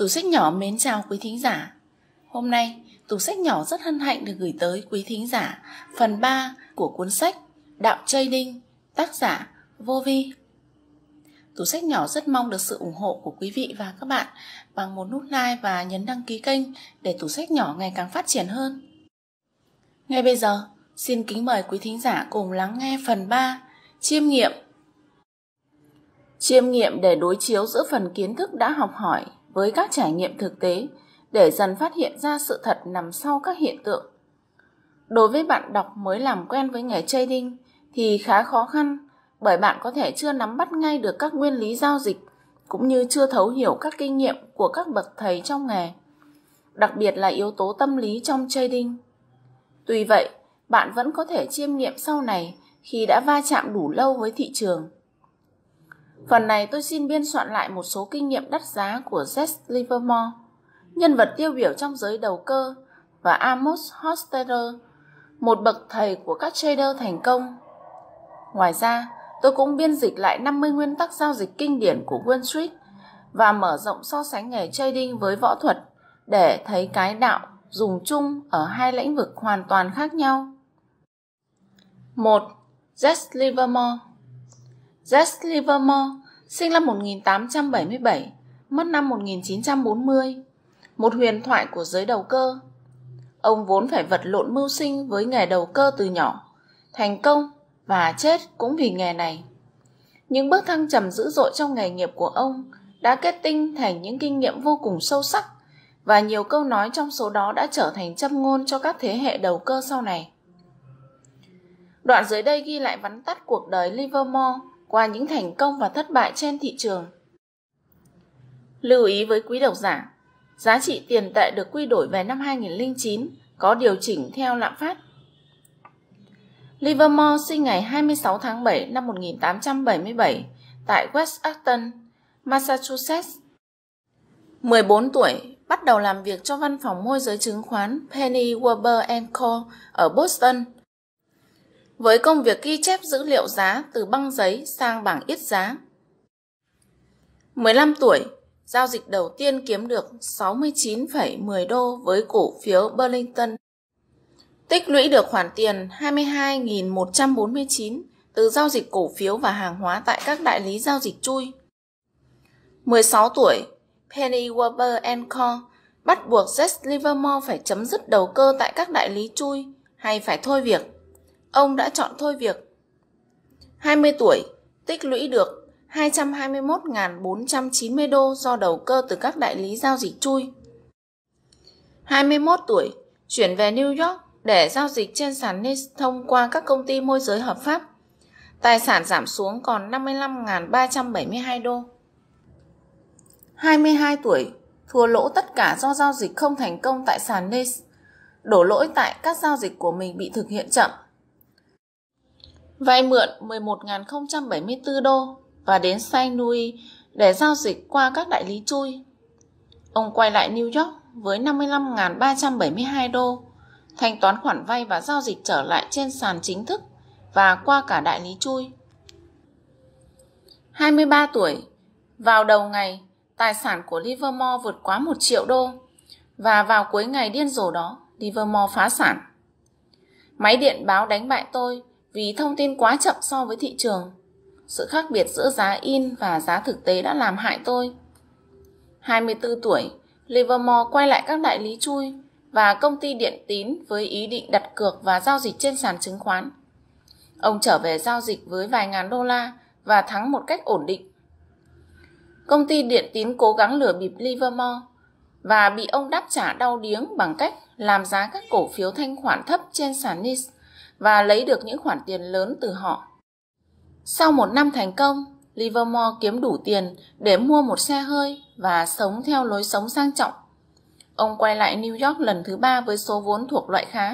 Tủ sách nhỏ mến chào quý thính giả. Hôm nay, tủ sách nhỏ rất hân hạnh được gửi tới quý thính giả phần 3 của cuốn sách Đạo Chơi Đinh, tác giả Vô Vi. Tủ sách nhỏ rất mong được sự ủng hộ của quý vị và các bạn bằng một nút like và nhấn đăng ký kênh để tủ sách nhỏ ngày càng phát triển hơn. Ngay bây giờ, xin kính mời quý thính giả cùng lắng nghe phần 3 Chiêm nghiệm Chiêm nghiệm để đối chiếu giữa phần kiến thức đã học hỏi với các trải nghiệm thực tế để dần phát hiện ra sự thật nằm sau các hiện tượng. Đối với bạn đọc mới làm quen với nghề trading thì khá khó khăn bởi bạn có thể chưa nắm bắt ngay được các nguyên lý giao dịch cũng như chưa thấu hiểu các kinh nghiệm của các bậc thầy trong nghề, đặc biệt là yếu tố tâm lý trong trading. Tuy vậy, bạn vẫn có thể chiêm nghiệm sau này khi đã va chạm đủ lâu với thị trường Phần này tôi xin biên soạn lại một số kinh nghiệm đắt giá của Jess Livermore, nhân vật tiêu biểu trong giới đầu cơ, và Amos Hosterer, một bậc thầy của các trader thành công. Ngoài ra, tôi cũng biên dịch lại 50 nguyên tắc giao dịch kinh điển của Wall Street và mở rộng so sánh nghề trading với võ thuật để thấy cái đạo dùng chung ở hai lĩnh vực hoàn toàn khác nhau. 1. Jess Livermore Jess Livermore sinh năm 1877, mất năm 1940, một huyền thoại của giới đầu cơ. Ông vốn phải vật lộn mưu sinh với nghề đầu cơ từ nhỏ, thành công và chết cũng vì nghề này. Những bước thăng trầm dữ dội trong nghề nghiệp của ông đã kết tinh thành những kinh nghiệm vô cùng sâu sắc và nhiều câu nói trong số đó đã trở thành châm ngôn cho các thế hệ đầu cơ sau này. Đoạn dưới đây ghi lại vắn tắt cuộc đời Livermore qua những thành công và thất bại trên thị trường. Lưu ý với quý độc giả, giá trị tiền tệ được quy đổi về năm 2009 có điều chỉnh theo lạm phát. Livermore sinh ngày 26 tháng 7 năm 1877 tại West Acton, Massachusetts. 14 tuổi, bắt đầu làm việc cho văn phòng môi giới chứng khoán Penny Weber Co. ở Boston – với công việc ghi chép dữ liệu giá từ băng giấy sang bảng ít giá. 15 tuổi, giao dịch đầu tiên kiếm được 69,10 đô với cổ phiếu Burlington. Tích lũy được khoản tiền 22.149 từ giao dịch cổ phiếu và hàng hóa tại các đại lý giao dịch chui. 16 tuổi, Penny Warber Co. bắt buộc Jess Livermore phải chấm dứt đầu cơ tại các đại lý chui hay phải thôi việc ông đã chọn thôi việc 20 tuổi tích lũy được 221.490 đô do đầu cơ từ các đại lý giao dịch chui. 21 tuổi, chuyển về New York để giao dịch trên sàn NYSE thông qua các công ty môi giới hợp pháp. Tài sản giảm xuống còn 55.372 đô. 22 tuổi, thua lỗ tất cả do giao dịch không thành công tại sàn NYSE, đổ lỗi tại các giao dịch của mình bị thực hiện chậm vay mượn 11.074 đô và đến Saint Louis để giao dịch qua các đại lý chui. Ông quay lại New York với 55.372 đô, thanh toán khoản vay và giao dịch trở lại trên sàn chính thức và qua cả đại lý chui. 23 tuổi, vào đầu ngày, tài sản của Livermore vượt quá 1 triệu đô và vào cuối ngày điên rồ đó, Livermore phá sản. Máy điện báo đánh bại tôi vì thông tin quá chậm so với thị trường. Sự khác biệt giữa giá in và giá thực tế đã làm hại tôi. 24 tuổi, Livermore quay lại các đại lý chui và công ty điện tín với ý định đặt cược và giao dịch trên sàn chứng khoán. Ông trở về giao dịch với vài ngàn đô la và thắng một cách ổn định. Công ty điện tín cố gắng lừa bịp Livermore và bị ông đáp trả đau điếng bằng cách làm giá các cổ phiếu thanh khoản thấp trên sàn NIST và lấy được những khoản tiền lớn từ họ. Sau một năm thành công, Livermore kiếm đủ tiền để mua một xe hơi và sống theo lối sống sang trọng. Ông quay lại New York lần thứ ba với số vốn thuộc loại khá.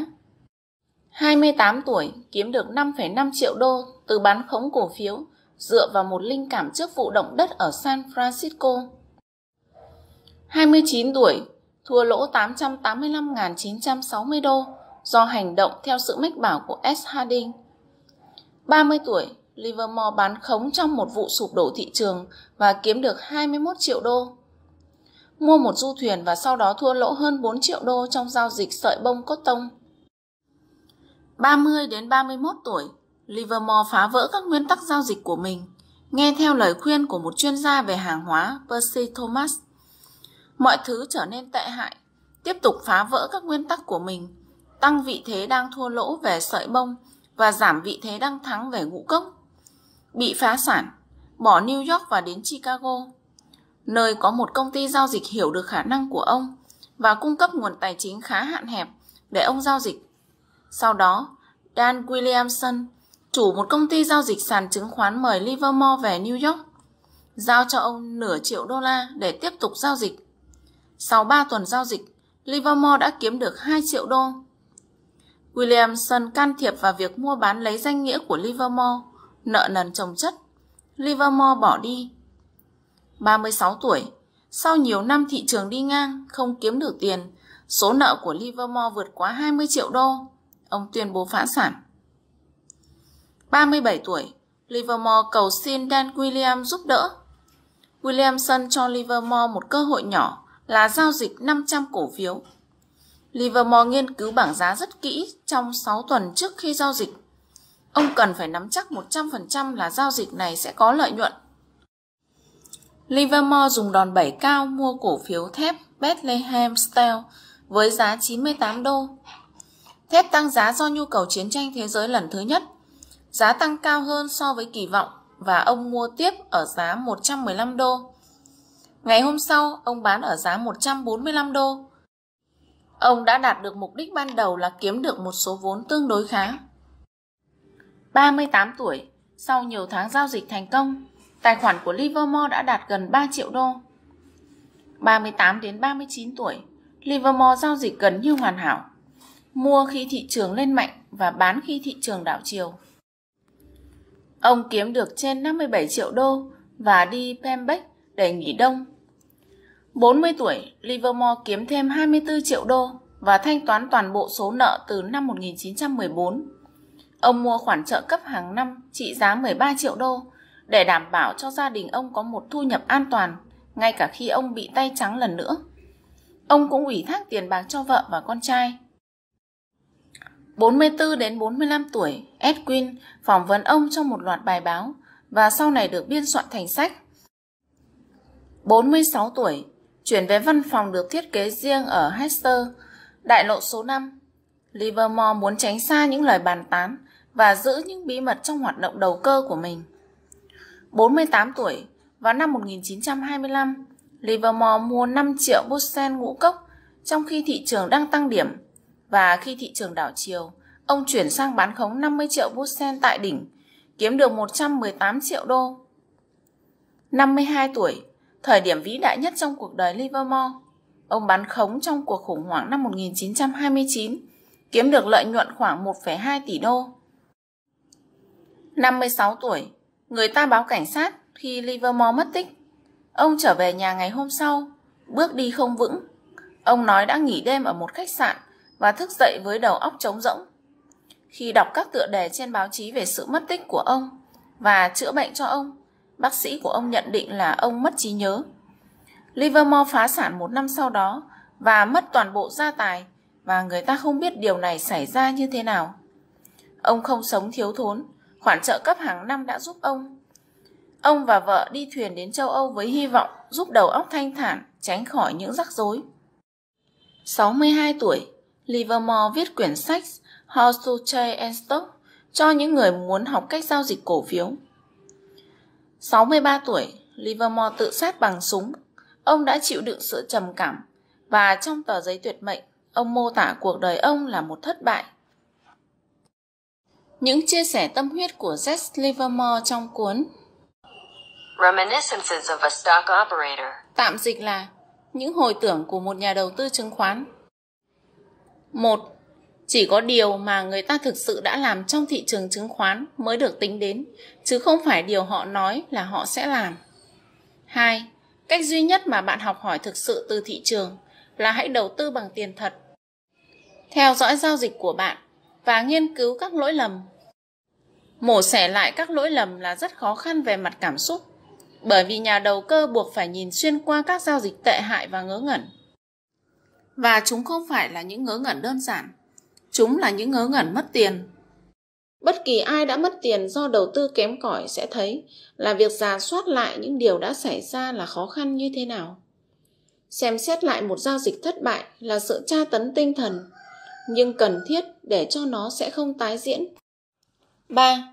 28 tuổi, kiếm được 5,5 triệu đô từ bán khống cổ phiếu dựa vào một linh cảm trước vụ động đất ở San Francisco. 29 tuổi, thua lỗ 885.960 đô do hành động theo sự mách bảo của S. Harding. 30 tuổi, Livermore bán khống trong một vụ sụp đổ thị trường và kiếm được 21 triệu đô. Mua một du thuyền và sau đó thua lỗ hơn 4 triệu đô trong giao dịch sợi bông cốt tông. 30 đến 31 tuổi, Livermore phá vỡ các nguyên tắc giao dịch của mình, nghe theo lời khuyên của một chuyên gia về hàng hóa Percy Thomas. Mọi thứ trở nên tệ hại, tiếp tục phá vỡ các nguyên tắc của mình, tăng vị thế đang thua lỗ về sợi bông và giảm vị thế đang thắng về ngũ cốc. Bị phá sản, bỏ New York và đến Chicago, nơi có một công ty giao dịch hiểu được khả năng của ông và cung cấp nguồn tài chính khá hạn hẹp để ông giao dịch. Sau đó, Dan Williamson, chủ một công ty giao dịch sàn chứng khoán mời Livermore về New York, giao cho ông nửa triệu đô la để tiếp tục giao dịch. Sau 3 tuần giao dịch, Livermore đã kiếm được 2 triệu đô Williamson can thiệp vào việc mua bán lấy danh nghĩa của Livermore, nợ nần chồng chất. Livermore bỏ đi. 36 tuổi, sau nhiều năm thị trường đi ngang, không kiếm được tiền, số nợ của Livermore vượt quá 20 triệu đô. Ông tuyên bố phá sản. 37 tuổi, Livermore cầu xin Dan William giúp đỡ. Williamson cho Livermore một cơ hội nhỏ là giao dịch 500 cổ phiếu Livermore nghiên cứu bảng giá rất kỹ trong 6 tuần trước khi giao dịch. Ông cần phải nắm chắc 100% là giao dịch này sẽ có lợi nhuận. Livermore dùng đòn bẩy cao mua cổ phiếu thép Bethlehem Steel với giá 98 đô. Thép tăng giá do nhu cầu chiến tranh thế giới lần thứ nhất. Giá tăng cao hơn so với kỳ vọng và ông mua tiếp ở giá 115 đô. Ngày hôm sau, ông bán ở giá 145 đô. Ông đã đạt được mục đích ban đầu là kiếm được một số vốn tương đối khá. 38 tuổi, sau nhiều tháng giao dịch thành công, tài khoản của Livermore đã đạt gần 3 triệu đô. 38 đến 39 tuổi, Livermore giao dịch gần như hoàn hảo. Mua khi thị trường lên mạnh và bán khi thị trường đảo chiều. Ông kiếm được trên 57 triệu đô và đi Pembeck để nghỉ đông 40 tuổi, Livermore kiếm thêm 24 triệu đô và thanh toán toàn bộ số nợ từ năm 1914. Ông mua khoản trợ cấp hàng năm trị giá 13 triệu đô để đảm bảo cho gia đình ông có một thu nhập an toàn ngay cả khi ông bị tay trắng lần nữa. Ông cũng ủy thác tiền bạc cho vợ và con trai. 44 đến 45 tuổi, Edwin phỏng vấn ông trong một loạt bài báo và sau này được biên soạn thành sách. 46 tuổi, chuyển về văn phòng được thiết kế riêng ở Hester, đại lộ số 5. Livermore muốn tránh xa những lời bàn tán và giữ những bí mật trong hoạt động đầu cơ của mình. 48 tuổi, vào năm 1925, Livermore mua 5 triệu Bosen ngũ cốc trong khi thị trường đang tăng điểm và khi thị trường đảo chiều, ông chuyển sang bán khống 50 triệu Bosen tại đỉnh, kiếm được 118 triệu đô. 52 tuổi, thời điểm vĩ đại nhất trong cuộc đời Livermore. Ông bán khống trong cuộc khủng hoảng năm 1929, kiếm được lợi nhuận khoảng 1,2 tỷ đô. 56 tuổi, người ta báo cảnh sát khi Livermore mất tích. Ông trở về nhà ngày hôm sau, bước đi không vững. Ông nói đã nghỉ đêm ở một khách sạn và thức dậy với đầu óc trống rỗng. Khi đọc các tựa đề trên báo chí về sự mất tích của ông và chữa bệnh cho ông, Bác sĩ của ông nhận định là ông mất trí nhớ. Livermore phá sản một năm sau đó và mất toàn bộ gia tài và người ta không biết điều này xảy ra như thế nào. Ông không sống thiếu thốn, khoản trợ cấp hàng năm đã giúp ông. Ông và vợ đi thuyền đến châu Âu với hy vọng giúp đầu óc thanh thản, tránh khỏi những rắc rối. 62 tuổi, Livermore viết quyển sách How to Trade and Stock cho những người muốn học cách giao dịch cổ phiếu. 63 tuổi, Livermore tự sát bằng súng. Ông đã chịu đựng sự trầm cảm và trong tờ giấy tuyệt mệnh, ông mô tả cuộc đời ông là một thất bại. Những chia sẻ tâm huyết của Jess Livermore trong cuốn Reminiscences of a Stock Operator tạm dịch là những hồi tưởng của một nhà đầu tư chứng khoán. 1. Chỉ có điều mà người ta thực sự đã làm trong thị trường chứng khoán mới được tính đến, chứ không phải điều họ nói là họ sẽ làm. 2. Cách duy nhất mà bạn học hỏi thực sự từ thị trường là hãy đầu tư bằng tiền thật. Theo dõi giao dịch của bạn và nghiên cứu các lỗi lầm. Mổ xẻ lại các lỗi lầm là rất khó khăn về mặt cảm xúc, bởi vì nhà đầu cơ buộc phải nhìn xuyên qua các giao dịch tệ hại và ngớ ngẩn. Và chúng không phải là những ngớ ngẩn đơn giản, chúng là những ngớ ngẩn mất tiền. Bất kỳ ai đã mất tiền do đầu tư kém cỏi sẽ thấy là việc giả soát lại những điều đã xảy ra là khó khăn như thế nào. Xem xét lại một giao dịch thất bại là sự tra tấn tinh thần, nhưng cần thiết để cho nó sẽ không tái diễn. 3.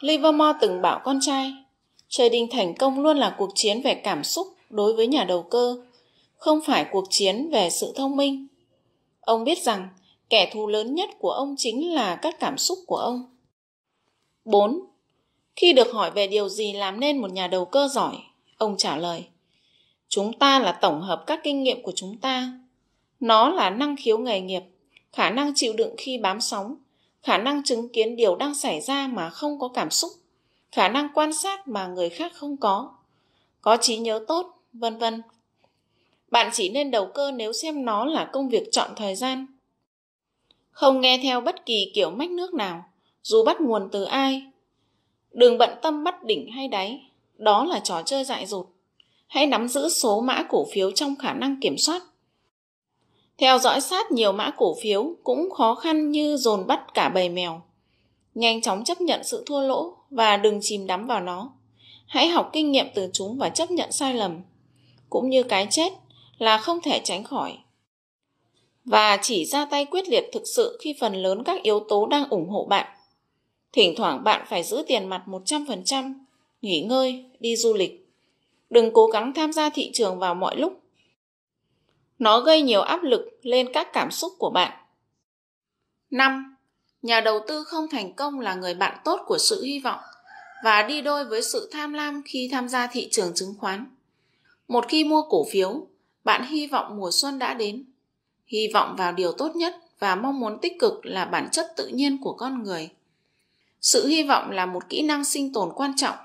Livermore từng bảo con trai, trading thành công luôn là cuộc chiến về cảm xúc đối với nhà đầu cơ, không phải cuộc chiến về sự thông minh. Ông biết rằng kẻ thù lớn nhất của ông chính là các cảm xúc của ông. 4. Khi được hỏi về điều gì làm nên một nhà đầu cơ giỏi, ông trả lời: Chúng ta là tổng hợp các kinh nghiệm của chúng ta. Nó là năng khiếu nghề nghiệp, khả năng chịu đựng khi bám sóng, khả năng chứng kiến điều đang xảy ra mà không có cảm xúc, khả năng quan sát mà người khác không có, có trí nhớ tốt, vân vân. Bạn chỉ nên đầu cơ nếu xem nó là công việc chọn thời gian, không nghe theo bất kỳ kiểu mách nước nào, dù bắt nguồn từ ai. Đừng bận tâm bắt đỉnh hay đáy, đó là trò chơi dại dột. Hãy nắm giữ số mã cổ phiếu trong khả năng kiểm soát. Theo dõi sát nhiều mã cổ phiếu cũng khó khăn như dồn bắt cả bầy mèo. Nhanh chóng chấp nhận sự thua lỗ và đừng chìm đắm vào nó. Hãy học kinh nghiệm từ chúng và chấp nhận sai lầm. Cũng như cái chết là không thể tránh khỏi và chỉ ra tay quyết liệt thực sự khi phần lớn các yếu tố đang ủng hộ bạn. Thỉnh thoảng bạn phải giữ tiền mặt 100%, nghỉ ngơi, đi du lịch. Đừng cố gắng tham gia thị trường vào mọi lúc. Nó gây nhiều áp lực lên các cảm xúc của bạn. 5. Nhà đầu tư không thành công là người bạn tốt của sự hy vọng và đi đôi với sự tham lam khi tham gia thị trường chứng khoán. Một khi mua cổ phiếu, bạn hy vọng mùa xuân đã đến hy vọng vào điều tốt nhất và mong muốn tích cực là bản chất tự nhiên của con người sự hy vọng là một kỹ năng sinh tồn quan trọng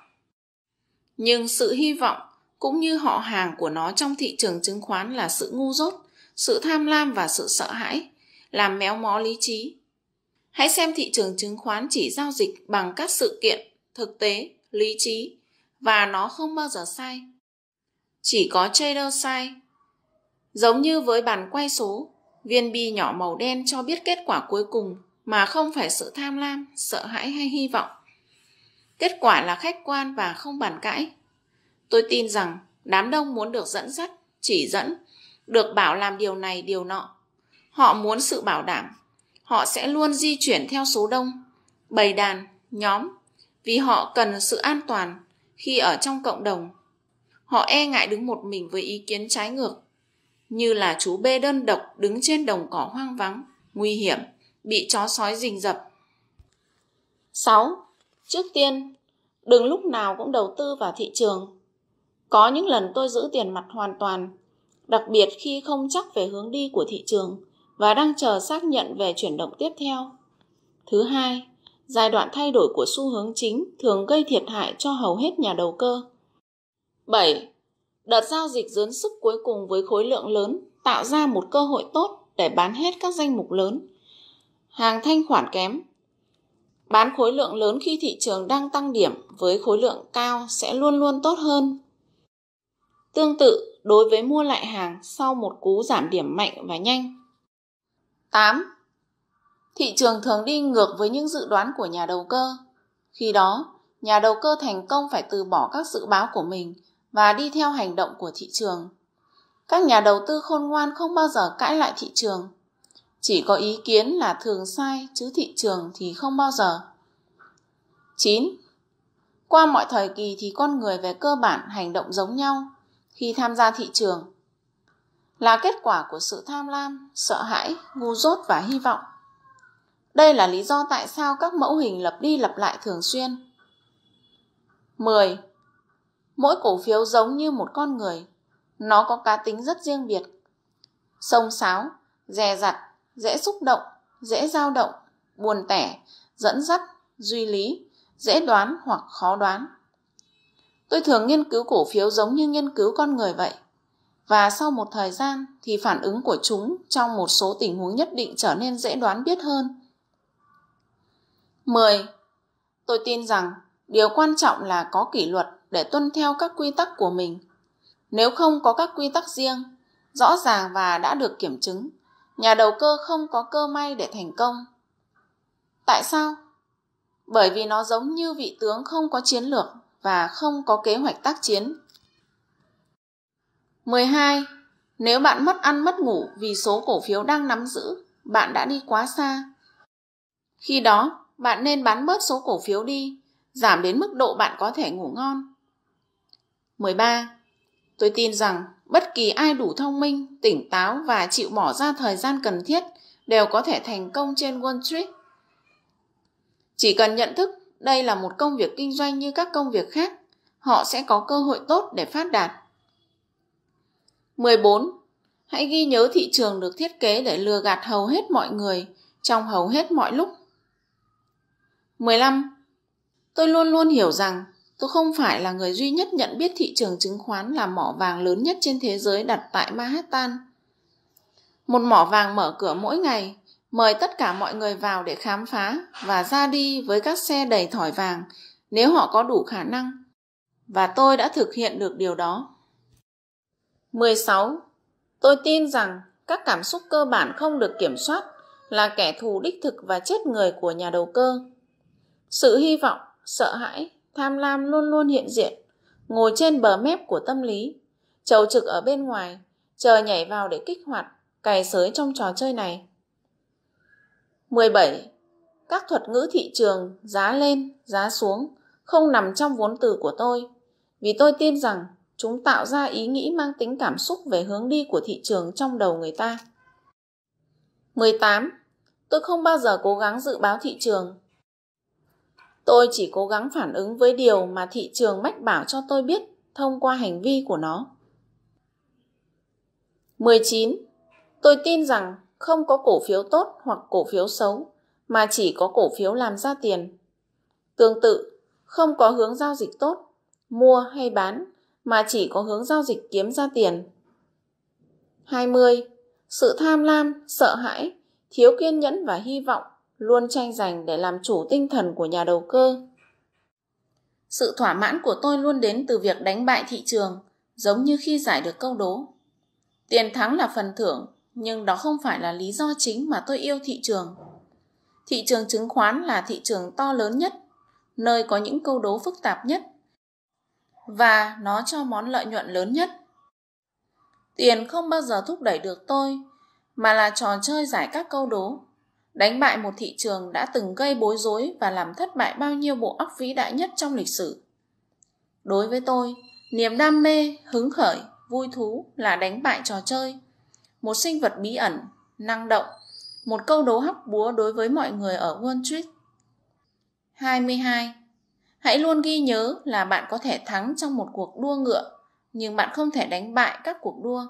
nhưng sự hy vọng cũng như họ hàng của nó trong thị trường chứng khoán là sự ngu dốt sự tham lam và sự sợ hãi làm méo mó lý trí hãy xem thị trường chứng khoán chỉ giao dịch bằng các sự kiện thực tế lý trí và nó không bao giờ sai chỉ có trader sai Giống như với bàn quay số, viên bi nhỏ màu đen cho biết kết quả cuối cùng mà không phải sự tham lam, sợ hãi hay hy vọng. Kết quả là khách quan và không bàn cãi. Tôi tin rằng đám đông muốn được dẫn dắt, chỉ dẫn, được bảo làm điều này điều nọ. Họ muốn sự bảo đảm. Họ sẽ luôn di chuyển theo số đông, bầy đàn, nhóm, vì họ cần sự an toàn khi ở trong cộng đồng. Họ e ngại đứng một mình với ý kiến trái ngược như là chú B đơn độc đứng trên đồng cỏ hoang vắng, nguy hiểm, bị chó sói rình dập 6. Trước tiên, đừng lúc nào cũng đầu tư vào thị trường. Có những lần tôi giữ tiền mặt hoàn toàn, đặc biệt khi không chắc về hướng đi của thị trường và đang chờ xác nhận về chuyển động tiếp theo. Thứ hai, giai đoạn thay đổi của xu hướng chính thường gây thiệt hại cho hầu hết nhà đầu cơ. 7. Đợt giao dịch dướn sức cuối cùng với khối lượng lớn tạo ra một cơ hội tốt để bán hết các danh mục lớn. Hàng thanh khoản kém Bán khối lượng lớn khi thị trường đang tăng điểm với khối lượng cao sẽ luôn luôn tốt hơn. Tương tự đối với mua lại hàng sau một cú giảm điểm mạnh và nhanh. 8. Thị trường thường đi ngược với những dự đoán của nhà đầu cơ. Khi đó, nhà đầu cơ thành công phải từ bỏ các dự báo của mình – và đi theo hành động của thị trường. Các nhà đầu tư khôn ngoan không bao giờ cãi lại thị trường. Chỉ có ý kiến là thường sai chứ thị trường thì không bao giờ. 9. Qua mọi thời kỳ thì con người về cơ bản hành động giống nhau khi tham gia thị trường. Là kết quả của sự tham lam, sợ hãi, ngu dốt và hy vọng. Đây là lý do tại sao các mẫu hình lập đi lập lại thường xuyên. 10. Mỗi cổ phiếu giống như một con người, nó có cá tính rất riêng biệt. Sông sáo, dè dặt, dễ xúc động, dễ dao động, buồn tẻ, dẫn dắt, duy lý, dễ đoán hoặc khó đoán. Tôi thường nghiên cứu cổ phiếu giống như nghiên cứu con người vậy. Và sau một thời gian thì phản ứng của chúng trong một số tình huống nhất định trở nên dễ đoán biết hơn. 10. Tôi tin rằng điều quan trọng là có kỷ luật để tuân theo các quy tắc của mình nếu không có các quy tắc riêng rõ ràng và đã được kiểm chứng nhà đầu cơ không có cơ may để thành công tại sao bởi vì nó giống như vị tướng không có chiến lược và không có kế hoạch tác chiến 12. Nếu bạn mất ăn mất ngủ vì số cổ phiếu đang nắm giữ, bạn đã đi quá xa. Khi đó, bạn nên bán bớt số cổ phiếu đi, giảm đến mức độ bạn có thể ngủ ngon. 13. Tôi tin rằng bất kỳ ai đủ thông minh, tỉnh táo và chịu bỏ ra thời gian cần thiết đều có thể thành công trên Wall Street. Chỉ cần nhận thức đây là một công việc kinh doanh như các công việc khác, họ sẽ có cơ hội tốt để phát đạt. 14. Hãy ghi nhớ thị trường được thiết kế để lừa gạt hầu hết mọi người trong hầu hết mọi lúc. 15. Tôi luôn luôn hiểu rằng Tôi không phải là người duy nhất nhận biết thị trường chứng khoán là mỏ vàng lớn nhất trên thế giới đặt tại Manhattan. Một mỏ vàng mở cửa mỗi ngày, mời tất cả mọi người vào để khám phá và ra đi với các xe đầy thỏi vàng nếu họ có đủ khả năng. Và tôi đã thực hiện được điều đó. 16. Tôi tin rằng các cảm xúc cơ bản không được kiểm soát là kẻ thù đích thực và chết người của nhà đầu cơ. Sự hy vọng, sợ hãi, tham lam luôn luôn hiện diện, ngồi trên bờ mép của tâm lý, chầu trực ở bên ngoài, chờ nhảy vào để kích hoạt, cày sới trong trò chơi này. 17. Các thuật ngữ thị trường giá lên, giá xuống không nằm trong vốn từ của tôi, vì tôi tin rằng chúng tạo ra ý nghĩ mang tính cảm xúc về hướng đi của thị trường trong đầu người ta. 18. Tôi không bao giờ cố gắng dự báo thị trường tôi chỉ cố gắng phản ứng với điều mà thị trường mách bảo cho tôi biết thông qua hành vi của nó. 19. Tôi tin rằng không có cổ phiếu tốt hoặc cổ phiếu xấu, mà chỉ có cổ phiếu làm ra tiền. Tương tự, không có hướng giao dịch tốt, mua hay bán, mà chỉ có hướng giao dịch kiếm ra tiền. 20. Sự tham lam, sợ hãi, thiếu kiên nhẫn và hy vọng luôn tranh giành để làm chủ tinh thần của nhà đầu cơ sự thỏa mãn của tôi luôn đến từ việc đánh bại thị trường giống như khi giải được câu đố tiền thắng là phần thưởng nhưng đó không phải là lý do chính mà tôi yêu thị trường thị trường chứng khoán là thị trường to lớn nhất nơi có những câu đố phức tạp nhất và nó cho món lợi nhuận lớn nhất tiền không bao giờ thúc đẩy được tôi mà là trò chơi giải các câu đố đánh bại một thị trường đã từng gây bối rối và làm thất bại bao nhiêu bộ óc vĩ đại nhất trong lịch sử. Đối với tôi, niềm đam mê, hứng khởi, vui thú là đánh bại trò chơi, một sinh vật bí ẩn, năng động, một câu đố hóc búa đối với mọi người ở Wall Street. 22. Hãy luôn ghi nhớ là bạn có thể thắng trong một cuộc đua ngựa, nhưng bạn không thể đánh bại các cuộc đua.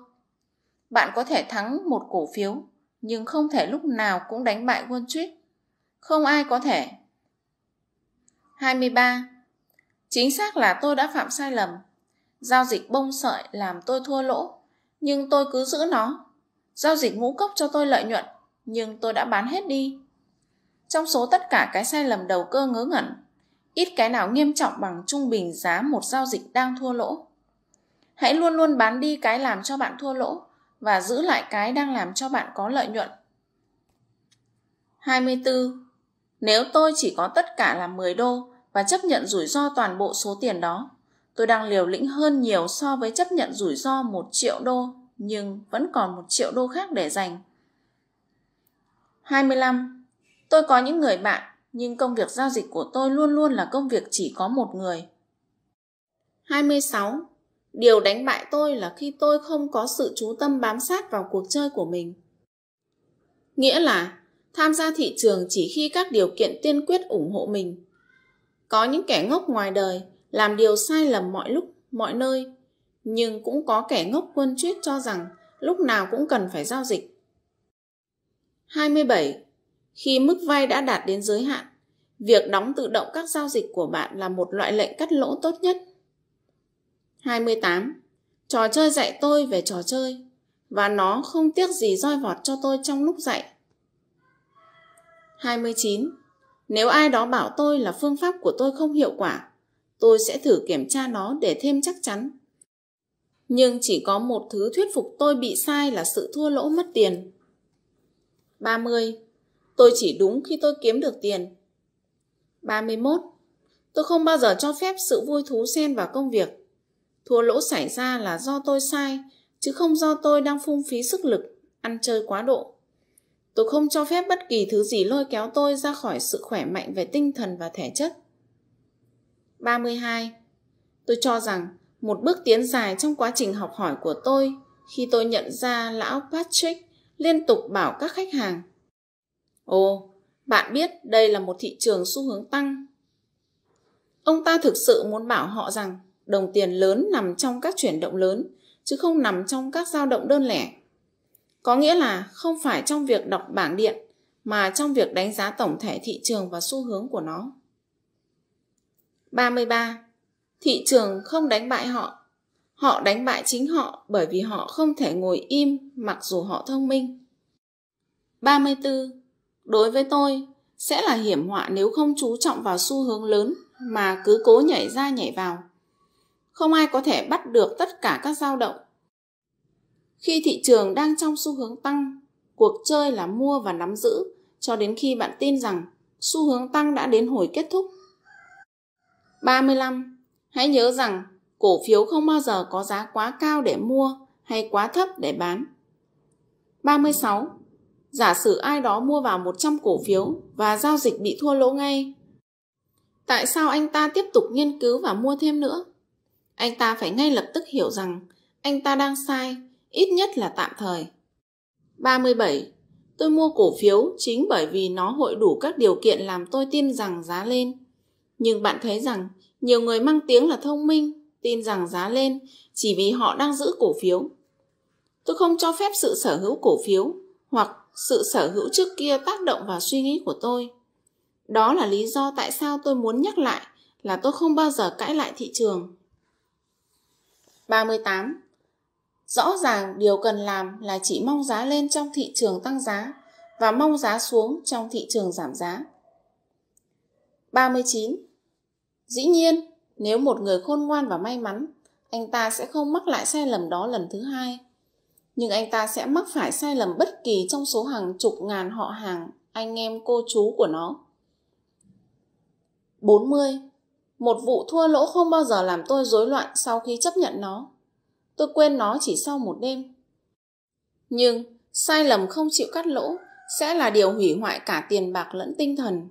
Bạn có thể thắng một cổ phiếu, nhưng không thể lúc nào cũng đánh bại quân Wall Không ai có thể. 23. Chính xác là tôi đã phạm sai lầm. Giao dịch bông sợi làm tôi thua lỗ, nhưng tôi cứ giữ nó. Giao dịch ngũ cốc cho tôi lợi nhuận, nhưng tôi đã bán hết đi. Trong số tất cả cái sai lầm đầu cơ ngớ ngẩn, ít cái nào nghiêm trọng bằng trung bình giá một giao dịch đang thua lỗ. Hãy luôn luôn bán đi cái làm cho bạn thua lỗ và giữ lại cái đang làm cho bạn có lợi nhuận. 24. Nếu tôi chỉ có tất cả là 10 đô và chấp nhận rủi ro toàn bộ số tiền đó, tôi đang liều lĩnh hơn nhiều so với chấp nhận rủi ro 1 triệu đô nhưng vẫn còn 1 triệu đô khác để dành. 25. Tôi có những người bạn nhưng công việc giao dịch của tôi luôn luôn là công việc chỉ có một người. 26 điều đánh bại tôi là khi tôi không có sự chú tâm bám sát vào cuộc chơi của mình nghĩa là tham gia thị trường chỉ khi các điều kiện tiên quyết ủng hộ mình có những kẻ ngốc ngoài đời làm điều sai lầm mọi lúc mọi nơi nhưng cũng có kẻ ngốc quân chuyết cho rằng lúc nào cũng cần phải giao dịch 27. Khi mức vay đã đạt đến giới hạn, việc đóng tự động các giao dịch của bạn là một loại lệnh cắt lỗ tốt nhất. 28. Trò chơi dạy tôi về trò chơi và nó không tiếc gì roi vọt cho tôi trong lúc dạy. 29. Nếu ai đó bảo tôi là phương pháp của tôi không hiệu quả, tôi sẽ thử kiểm tra nó để thêm chắc chắn. Nhưng chỉ có một thứ thuyết phục tôi bị sai là sự thua lỗ mất tiền. 30. Tôi chỉ đúng khi tôi kiếm được tiền. 31. Tôi không bao giờ cho phép sự vui thú xen vào công việc. Thua lỗ xảy ra là do tôi sai, chứ không do tôi đang phung phí sức lực, ăn chơi quá độ. Tôi không cho phép bất kỳ thứ gì lôi kéo tôi ra khỏi sự khỏe mạnh về tinh thần và thể chất. 32. Tôi cho rằng một bước tiến dài trong quá trình học hỏi của tôi khi tôi nhận ra lão Patrick liên tục bảo các khách hàng Ồ, bạn biết đây là một thị trường xu hướng tăng. Ông ta thực sự muốn bảo họ rằng đồng tiền lớn nằm trong các chuyển động lớn chứ không nằm trong các dao động đơn lẻ. Có nghĩa là không phải trong việc đọc bảng điện mà trong việc đánh giá tổng thể thị trường và xu hướng của nó. 33. Thị trường không đánh bại họ. Họ đánh bại chính họ bởi vì họ không thể ngồi im mặc dù họ thông minh. 34. Đối với tôi, sẽ là hiểm họa nếu không chú trọng vào xu hướng lớn mà cứ cố nhảy ra nhảy vào không ai có thể bắt được tất cả các dao động. Khi thị trường đang trong xu hướng tăng, cuộc chơi là mua và nắm giữ cho đến khi bạn tin rằng xu hướng tăng đã đến hồi kết thúc. 35. Hãy nhớ rằng cổ phiếu không bao giờ có giá quá cao để mua hay quá thấp để bán. 36. Giả sử ai đó mua vào 100 cổ phiếu và giao dịch bị thua lỗ ngay. Tại sao anh ta tiếp tục nghiên cứu và mua thêm nữa? anh ta phải ngay lập tức hiểu rằng anh ta đang sai, ít nhất là tạm thời. 37. Tôi mua cổ phiếu chính bởi vì nó hội đủ các điều kiện làm tôi tin rằng giá lên. Nhưng bạn thấy rằng nhiều người mang tiếng là thông minh, tin rằng giá lên chỉ vì họ đang giữ cổ phiếu. Tôi không cho phép sự sở hữu cổ phiếu hoặc sự sở hữu trước kia tác động vào suy nghĩ của tôi. Đó là lý do tại sao tôi muốn nhắc lại là tôi không bao giờ cãi lại thị trường. 38. Rõ ràng điều cần làm là chỉ mong giá lên trong thị trường tăng giá và mong giá xuống trong thị trường giảm giá. 39. Dĩ nhiên, nếu một người khôn ngoan và may mắn, anh ta sẽ không mắc lại sai lầm đó lần thứ hai. Nhưng anh ta sẽ mắc phải sai lầm bất kỳ trong số hàng chục ngàn họ hàng, anh em cô chú của nó. 40. Một vụ thua lỗ không bao giờ làm tôi rối loạn sau khi chấp nhận nó. Tôi quên nó chỉ sau một đêm. Nhưng sai lầm không chịu cắt lỗ sẽ là điều hủy hoại cả tiền bạc lẫn tinh thần.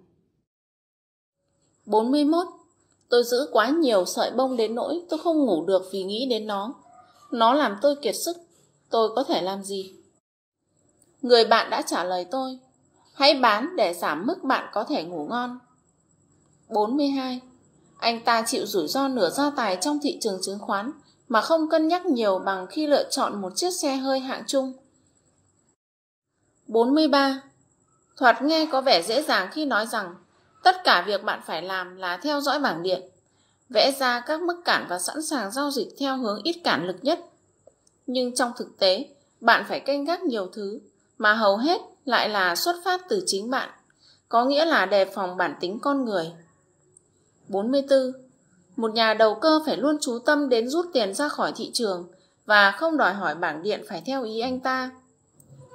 41. Tôi giữ quá nhiều sợi bông đến nỗi tôi không ngủ được vì nghĩ đến nó. Nó làm tôi kiệt sức, tôi có thể làm gì? Người bạn đã trả lời tôi, hãy bán để giảm mức bạn có thể ngủ ngon. 42. Anh ta chịu rủi ro nửa gia tài trong thị trường chứng khoán mà không cân nhắc nhiều bằng khi lựa chọn một chiếc xe hơi hạng trung. 43. Thoạt nghe có vẻ dễ dàng khi nói rằng tất cả việc bạn phải làm là theo dõi bảng điện, vẽ ra các mức cản và sẵn sàng giao dịch theo hướng ít cản lực nhất. Nhưng trong thực tế, bạn phải canh gác nhiều thứ mà hầu hết lại là xuất phát từ chính bạn, có nghĩa là đề phòng bản tính con người. 44. Một nhà đầu cơ phải luôn chú tâm đến rút tiền ra khỏi thị trường và không đòi hỏi bảng điện phải theo ý anh ta.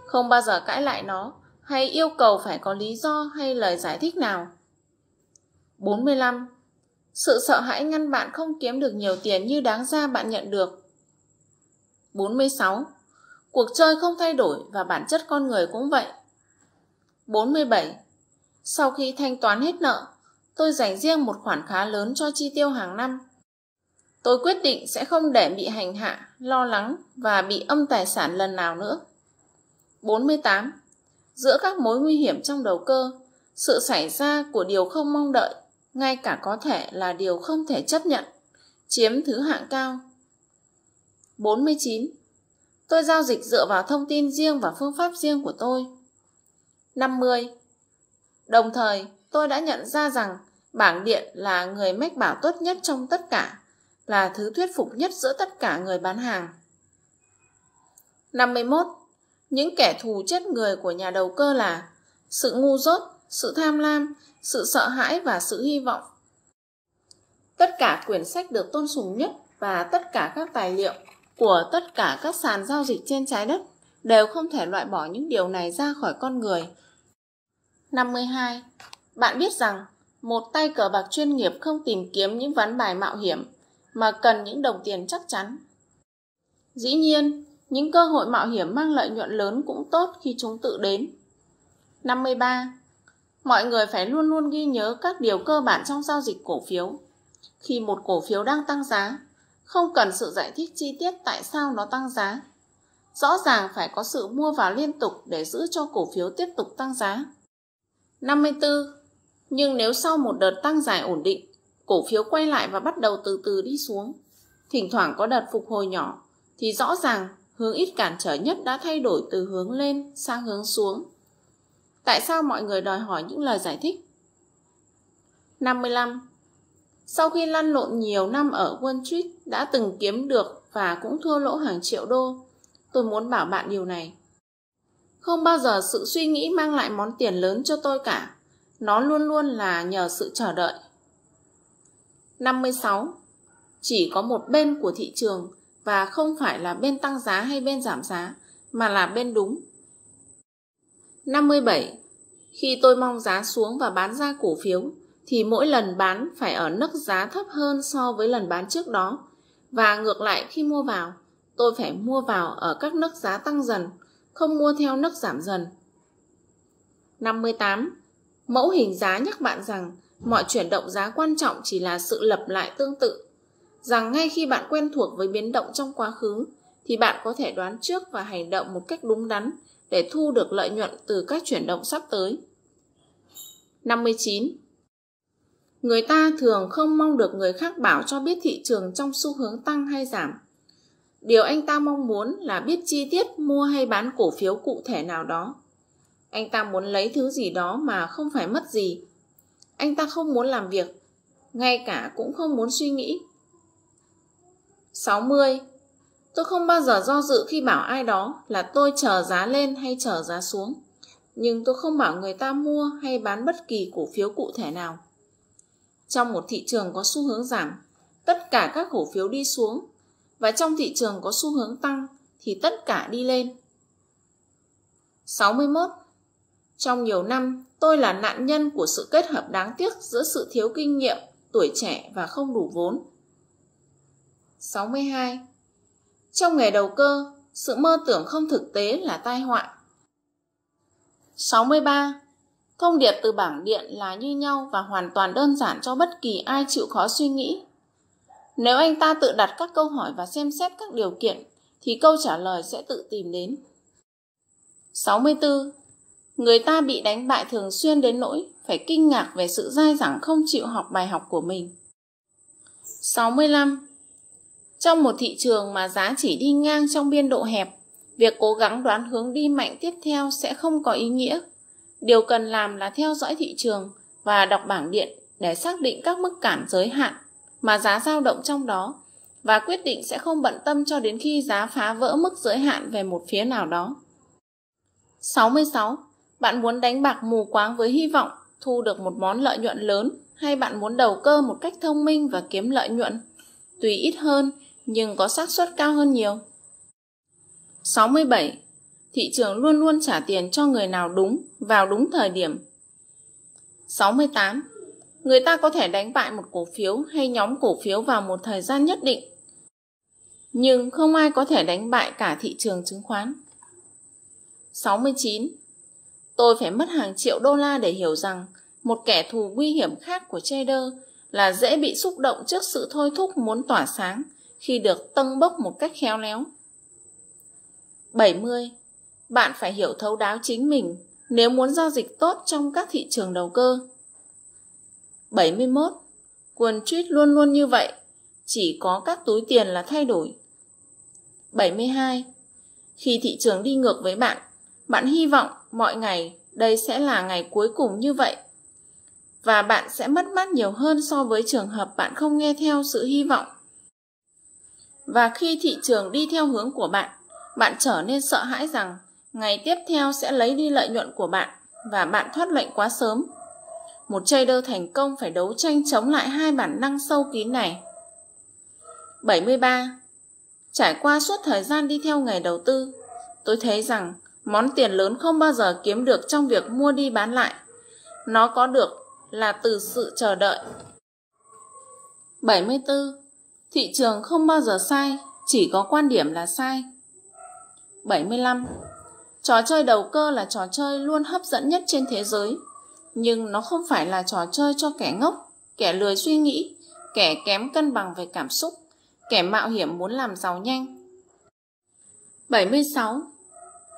Không bao giờ cãi lại nó hay yêu cầu phải có lý do hay lời giải thích nào. 45. Sự sợ hãi ngăn bạn không kiếm được nhiều tiền như đáng ra bạn nhận được. 46. Cuộc chơi không thay đổi và bản chất con người cũng vậy. 47. Sau khi thanh toán hết nợ, tôi dành riêng một khoản khá lớn cho chi tiêu hàng năm. Tôi quyết định sẽ không để bị hành hạ, lo lắng và bị âm tài sản lần nào nữa. 48. Giữa các mối nguy hiểm trong đầu cơ, sự xảy ra của điều không mong đợi, ngay cả có thể là điều không thể chấp nhận, chiếm thứ hạng cao. 49. Tôi giao dịch dựa vào thông tin riêng và phương pháp riêng của tôi. 50. Đồng thời, tôi đã nhận ra rằng bảng điện là người mách bảo tốt nhất trong tất cả, là thứ thuyết phục nhất giữa tất cả người bán hàng. 51. Những kẻ thù chết người của nhà đầu cơ là sự ngu dốt, sự tham lam, sự sợ hãi và sự hy vọng. Tất cả quyển sách được tôn sùng nhất và tất cả các tài liệu của tất cả các sàn giao dịch trên trái đất đều không thể loại bỏ những điều này ra khỏi con người. 52. Bạn biết rằng, một tay cờ bạc chuyên nghiệp không tìm kiếm những ván bài mạo hiểm, mà cần những đồng tiền chắc chắn. Dĩ nhiên, những cơ hội mạo hiểm mang lợi nhuận lớn cũng tốt khi chúng tự đến. 53. Mọi người phải luôn luôn ghi nhớ các điều cơ bản trong giao dịch cổ phiếu. Khi một cổ phiếu đang tăng giá, không cần sự giải thích chi tiết tại sao nó tăng giá. Rõ ràng phải có sự mua vào liên tục để giữ cho cổ phiếu tiếp tục tăng giá. 54. Nhưng nếu sau một đợt tăng dài ổn định, cổ phiếu quay lại và bắt đầu từ từ đi xuống, thỉnh thoảng có đợt phục hồi nhỏ, thì rõ ràng hướng ít cản trở nhất đã thay đổi từ hướng lên sang hướng xuống. Tại sao mọi người đòi hỏi những lời giải thích? 55. Sau khi lăn lộn nhiều năm ở Wall Street đã từng kiếm được và cũng thua lỗ hàng triệu đô, tôi muốn bảo bạn điều này. Không bao giờ sự suy nghĩ mang lại món tiền lớn cho tôi cả nó luôn luôn là nhờ sự chờ đợi. 56. Chỉ có một bên của thị trường và không phải là bên tăng giá hay bên giảm giá mà là bên đúng. 57. Khi tôi mong giá xuống và bán ra cổ phiếu thì mỗi lần bán phải ở nấc giá thấp hơn so với lần bán trước đó và ngược lại khi mua vào, tôi phải mua vào ở các nấc giá tăng dần, không mua theo nấc giảm dần. 58. Mẫu hình giá nhắc bạn rằng mọi chuyển động giá quan trọng chỉ là sự lặp lại tương tự, rằng ngay khi bạn quen thuộc với biến động trong quá khứ thì bạn có thể đoán trước và hành động một cách đúng đắn để thu được lợi nhuận từ các chuyển động sắp tới. 59. Người ta thường không mong được người khác bảo cho biết thị trường trong xu hướng tăng hay giảm. Điều anh ta mong muốn là biết chi tiết mua hay bán cổ phiếu cụ thể nào đó. Anh ta muốn lấy thứ gì đó mà không phải mất gì. Anh ta không muốn làm việc, ngay cả cũng không muốn suy nghĩ. 60. Tôi không bao giờ do dự khi bảo ai đó là tôi chờ giá lên hay chờ giá xuống. Nhưng tôi không bảo người ta mua hay bán bất kỳ cổ phiếu cụ thể nào. Trong một thị trường có xu hướng giảm, tất cả các cổ phiếu đi xuống. Và trong thị trường có xu hướng tăng thì tất cả đi lên. 61. Trong nhiều năm, tôi là nạn nhân của sự kết hợp đáng tiếc giữa sự thiếu kinh nghiệm, tuổi trẻ và không đủ vốn. 62. Trong nghề đầu cơ, sự mơ tưởng không thực tế là tai họa. 63. Thông điệp từ bảng điện là như nhau và hoàn toàn đơn giản cho bất kỳ ai chịu khó suy nghĩ. Nếu anh ta tự đặt các câu hỏi và xem xét các điều kiện, thì câu trả lời sẽ tự tìm đến. 64. Người ta bị đánh bại thường xuyên đến nỗi phải kinh ngạc về sự dai dẳng không chịu học bài học của mình. 65. Trong một thị trường mà giá chỉ đi ngang trong biên độ hẹp, việc cố gắng đoán hướng đi mạnh tiếp theo sẽ không có ý nghĩa. Điều cần làm là theo dõi thị trường và đọc bảng điện để xác định các mức cản giới hạn mà giá dao động trong đó và quyết định sẽ không bận tâm cho đến khi giá phá vỡ mức giới hạn về một phía nào đó. 66. Bạn muốn đánh bạc mù quáng với hy vọng thu được một món lợi nhuận lớn hay bạn muốn đầu cơ một cách thông minh và kiếm lợi nhuận? Tùy ít hơn nhưng có xác suất cao hơn nhiều. 67. Thị trường luôn luôn trả tiền cho người nào đúng vào đúng thời điểm. 68. Người ta có thể đánh bại một cổ phiếu hay nhóm cổ phiếu vào một thời gian nhất định. Nhưng không ai có thể đánh bại cả thị trường chứng khoán. 69 Tôi phải mất hàng triệu đô la để hiểu rằng một kẻ thù nguy hiểm khác của Trader là dễ bị xúc động trước sự thôi thúc muốn tỏa sáng khi được tâng bốc một cách khéo léo. 70. Bạn phải hiểu thấu đáo chính mình nếu muốn giao dịch tốt trong các thị trường đầu cơ. 71. Quần tweet luôn luôn như vậy, chỉ có các túi tiền là thay đổi. 72. Khi thị trường đi ngược với bạn, bạn hy vọng mọi ngày đây sẽ là ngày cuối cùng như vậy và bạn sẽ mất mát nhiều hơn so với trường hợp bạn không nghe theo sự hy vọng và khi thị trường đi theo hướng của bạn bạn trở nên sợ hãi rằng ngày tiếp theo sẽ lấy đi lợi nhuận của bạn và bạn thoát lệnh quá sớm một trader thành công phải đấu tranh chống lại hai bản năng sâu kín này 73 trải qua suốt thời gian đi theo nghề đầu tư tôi thấy rằng món tiền lớn không bao giờ kiếm được trong việc mua đi bán lại nó có được là từ sự chờ đợi 74 thị trường không bao giờ sai chỉ có quan điểm là sai 75 trò chơi đầu cơ là trò chơi luôn hấp dẫn nhất trên thế giới nhưng nó không phải là trò chơi cho kẻ ngốc kẻ lười suy nghĩ kẻ kém cân bằng về cảm xúc kẻ mạo hiểm muốn làm giàu nhanh 76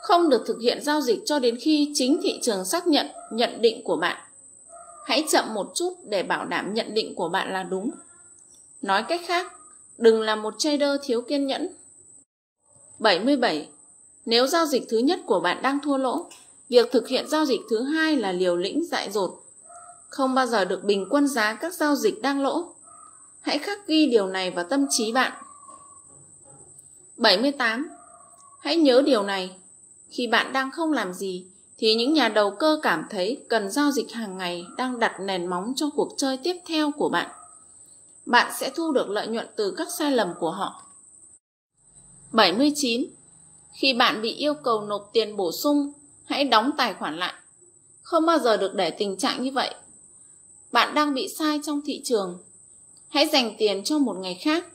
không được thực hiện giao dịch cho đến khi chính thị trường xác nhận nhận định của bạn. Hãy chậm một chút để bảo đảm nhận định của bạn là đúng. Nói cách khác, đừng là một trader thiếu kiên nhẫn. 77. Nếu giao dịch thứ nhất của bạn đang thua lỗ, việc thực hiện giao dịch thứ hai là liều lĩnh dại dột. Không bao giờ được bình quân giá các giao dịch đang lỗ. Hãy khắc ghi điều này vào tâm trí bạn. 78. Hãy nhớ điều này, khi bạn đang không làm gì thì những nhà đầu cơ cảm thấy cần giao dịch hàng ngày đang đặt nền móng cho cuộc chơi tiếp theo của bạn bạn sẽ thu được lợi nhuận từ các sai lầm của họ 79 khi bạn bị yêu cầu nộp tiền bổ sung hãy đóng tài khoản lại không bao giờ được để tình trạng như vậy bạn đang bị sai trong thị trường hãy dành tiền cho một ngày khác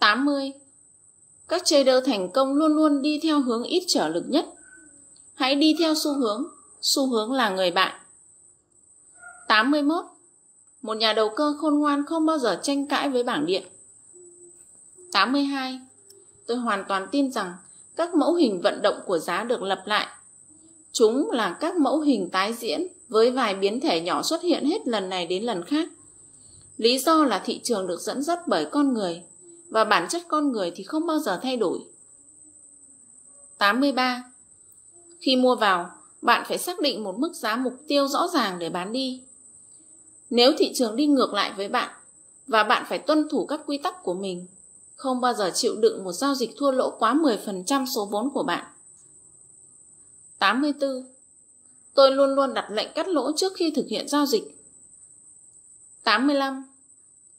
80 các trader thành công luôn luôn đi theo hướng ít trở lực nhất hãy đi theo xu hướng xu hướng là người bạn 81 một nhà đầu cơ khôn ngoan không bao giờ tranh cãi với bảng điện 82 tôi hoàn toàn tin rằng các mẫu hình vận động của giá được lập lại chúng là các mẫu hình tái diễn với vài biến thể nhỏ xuất hiện hết lần này đến lần khác lý do là thị trường được dẫn dắt bởi con người và bản chất con người thì không bao giờ thay đổi. 83. Khi mua vào, bạn phải xác định một mức giá mục tiêu rõ ràng để bán đi. Nếu thị trường đi ngược lại với bạn và bạn phải tuân thủ các quy tắc của mình, không bao giờ chịu đựng một giao dịch thua lỗ quá 10% số vốn của bạn. 84. Tôi luôn luôn đặt lệnh cắt lỗ trước khi thực hiện giao dịch. 85.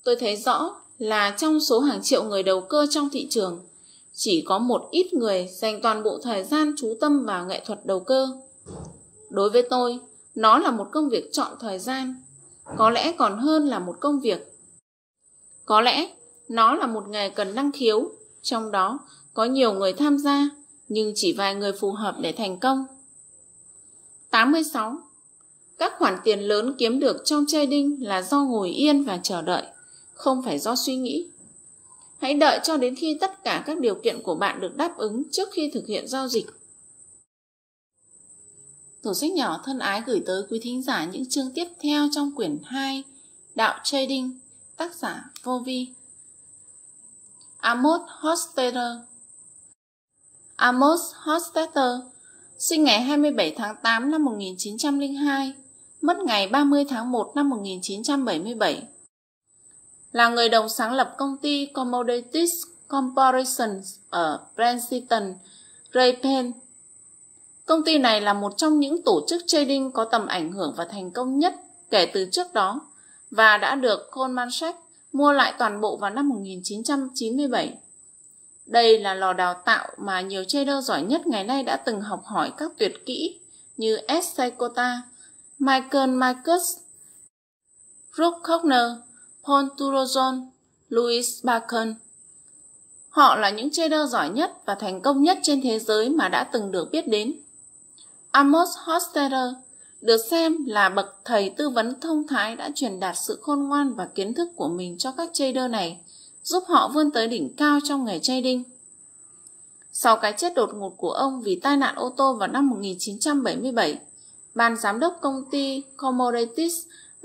Tôi thấy rõ là trong số hàng triệu người đầu cơ trong thị trường, chỉ có một ít người dành toàn bộ thời gian chú tâm vào nghệ thuật đầu cơ. Đối với tôi, nó là một công việc chọn thời gian, có lẽ còn hơn là một công việc. Có lẽ nó là một nghề cần năng khiếu, trong đó có nhiều người tham gia, nhưng chỉ vài người phù hợp để thành công. 86. Các khoản tiền lớn kiếm được trong trading là do ngồi yên và chờ đợi không phải do suy nghĩ hãy đợi cho đến khi tất cả các điều kiện của bạn được đáp ứng trước khi thực hiện giao dịch Tủ sách nhỏ thân ái gửi tới quý thính giả những chương tiếp theo trong quyển 2 Đạo Trading, tác giả Vô Vi. Amos Hostetter Amos Hostetter sinh ngày 27 tháng 8 năm 1902, mất ngày 30 tháng 1 năm 1977 là người đồng sáng lập công ty Commodities Corporation ở Princeton, Ray Penn. Công ty này là một trong những tổ chức trading có tầm ảnh hưởng và thành công nhất kể từ trước đó và đã được Goldman Sachs mua lại toàn bộ vào năm 1997. Đây là lò đào tạo mà nhiều trader giỏi nhất ngày nay đã từng học hỏi các tuyệt kỹ như S. Saikota, Michael Marcus, Brooke Kochner Ponturozon, Louis Bacon. Họ là những trader giỏi nhất và thành công nhất trên thế giới mà đã từng được biết đến. Amos Hosterer được xem là bậc thầy tư vấn thông thái đã truyền đạt sự khôn ngoan và kiến thức của mình cho các trader này, giúp họ vươn tới đỉnh cao trong nghề trading. Sau cái chết đột ngột của ông vì tai nạn ô tô vào năm 1977, ban giám đốc công ty Commodities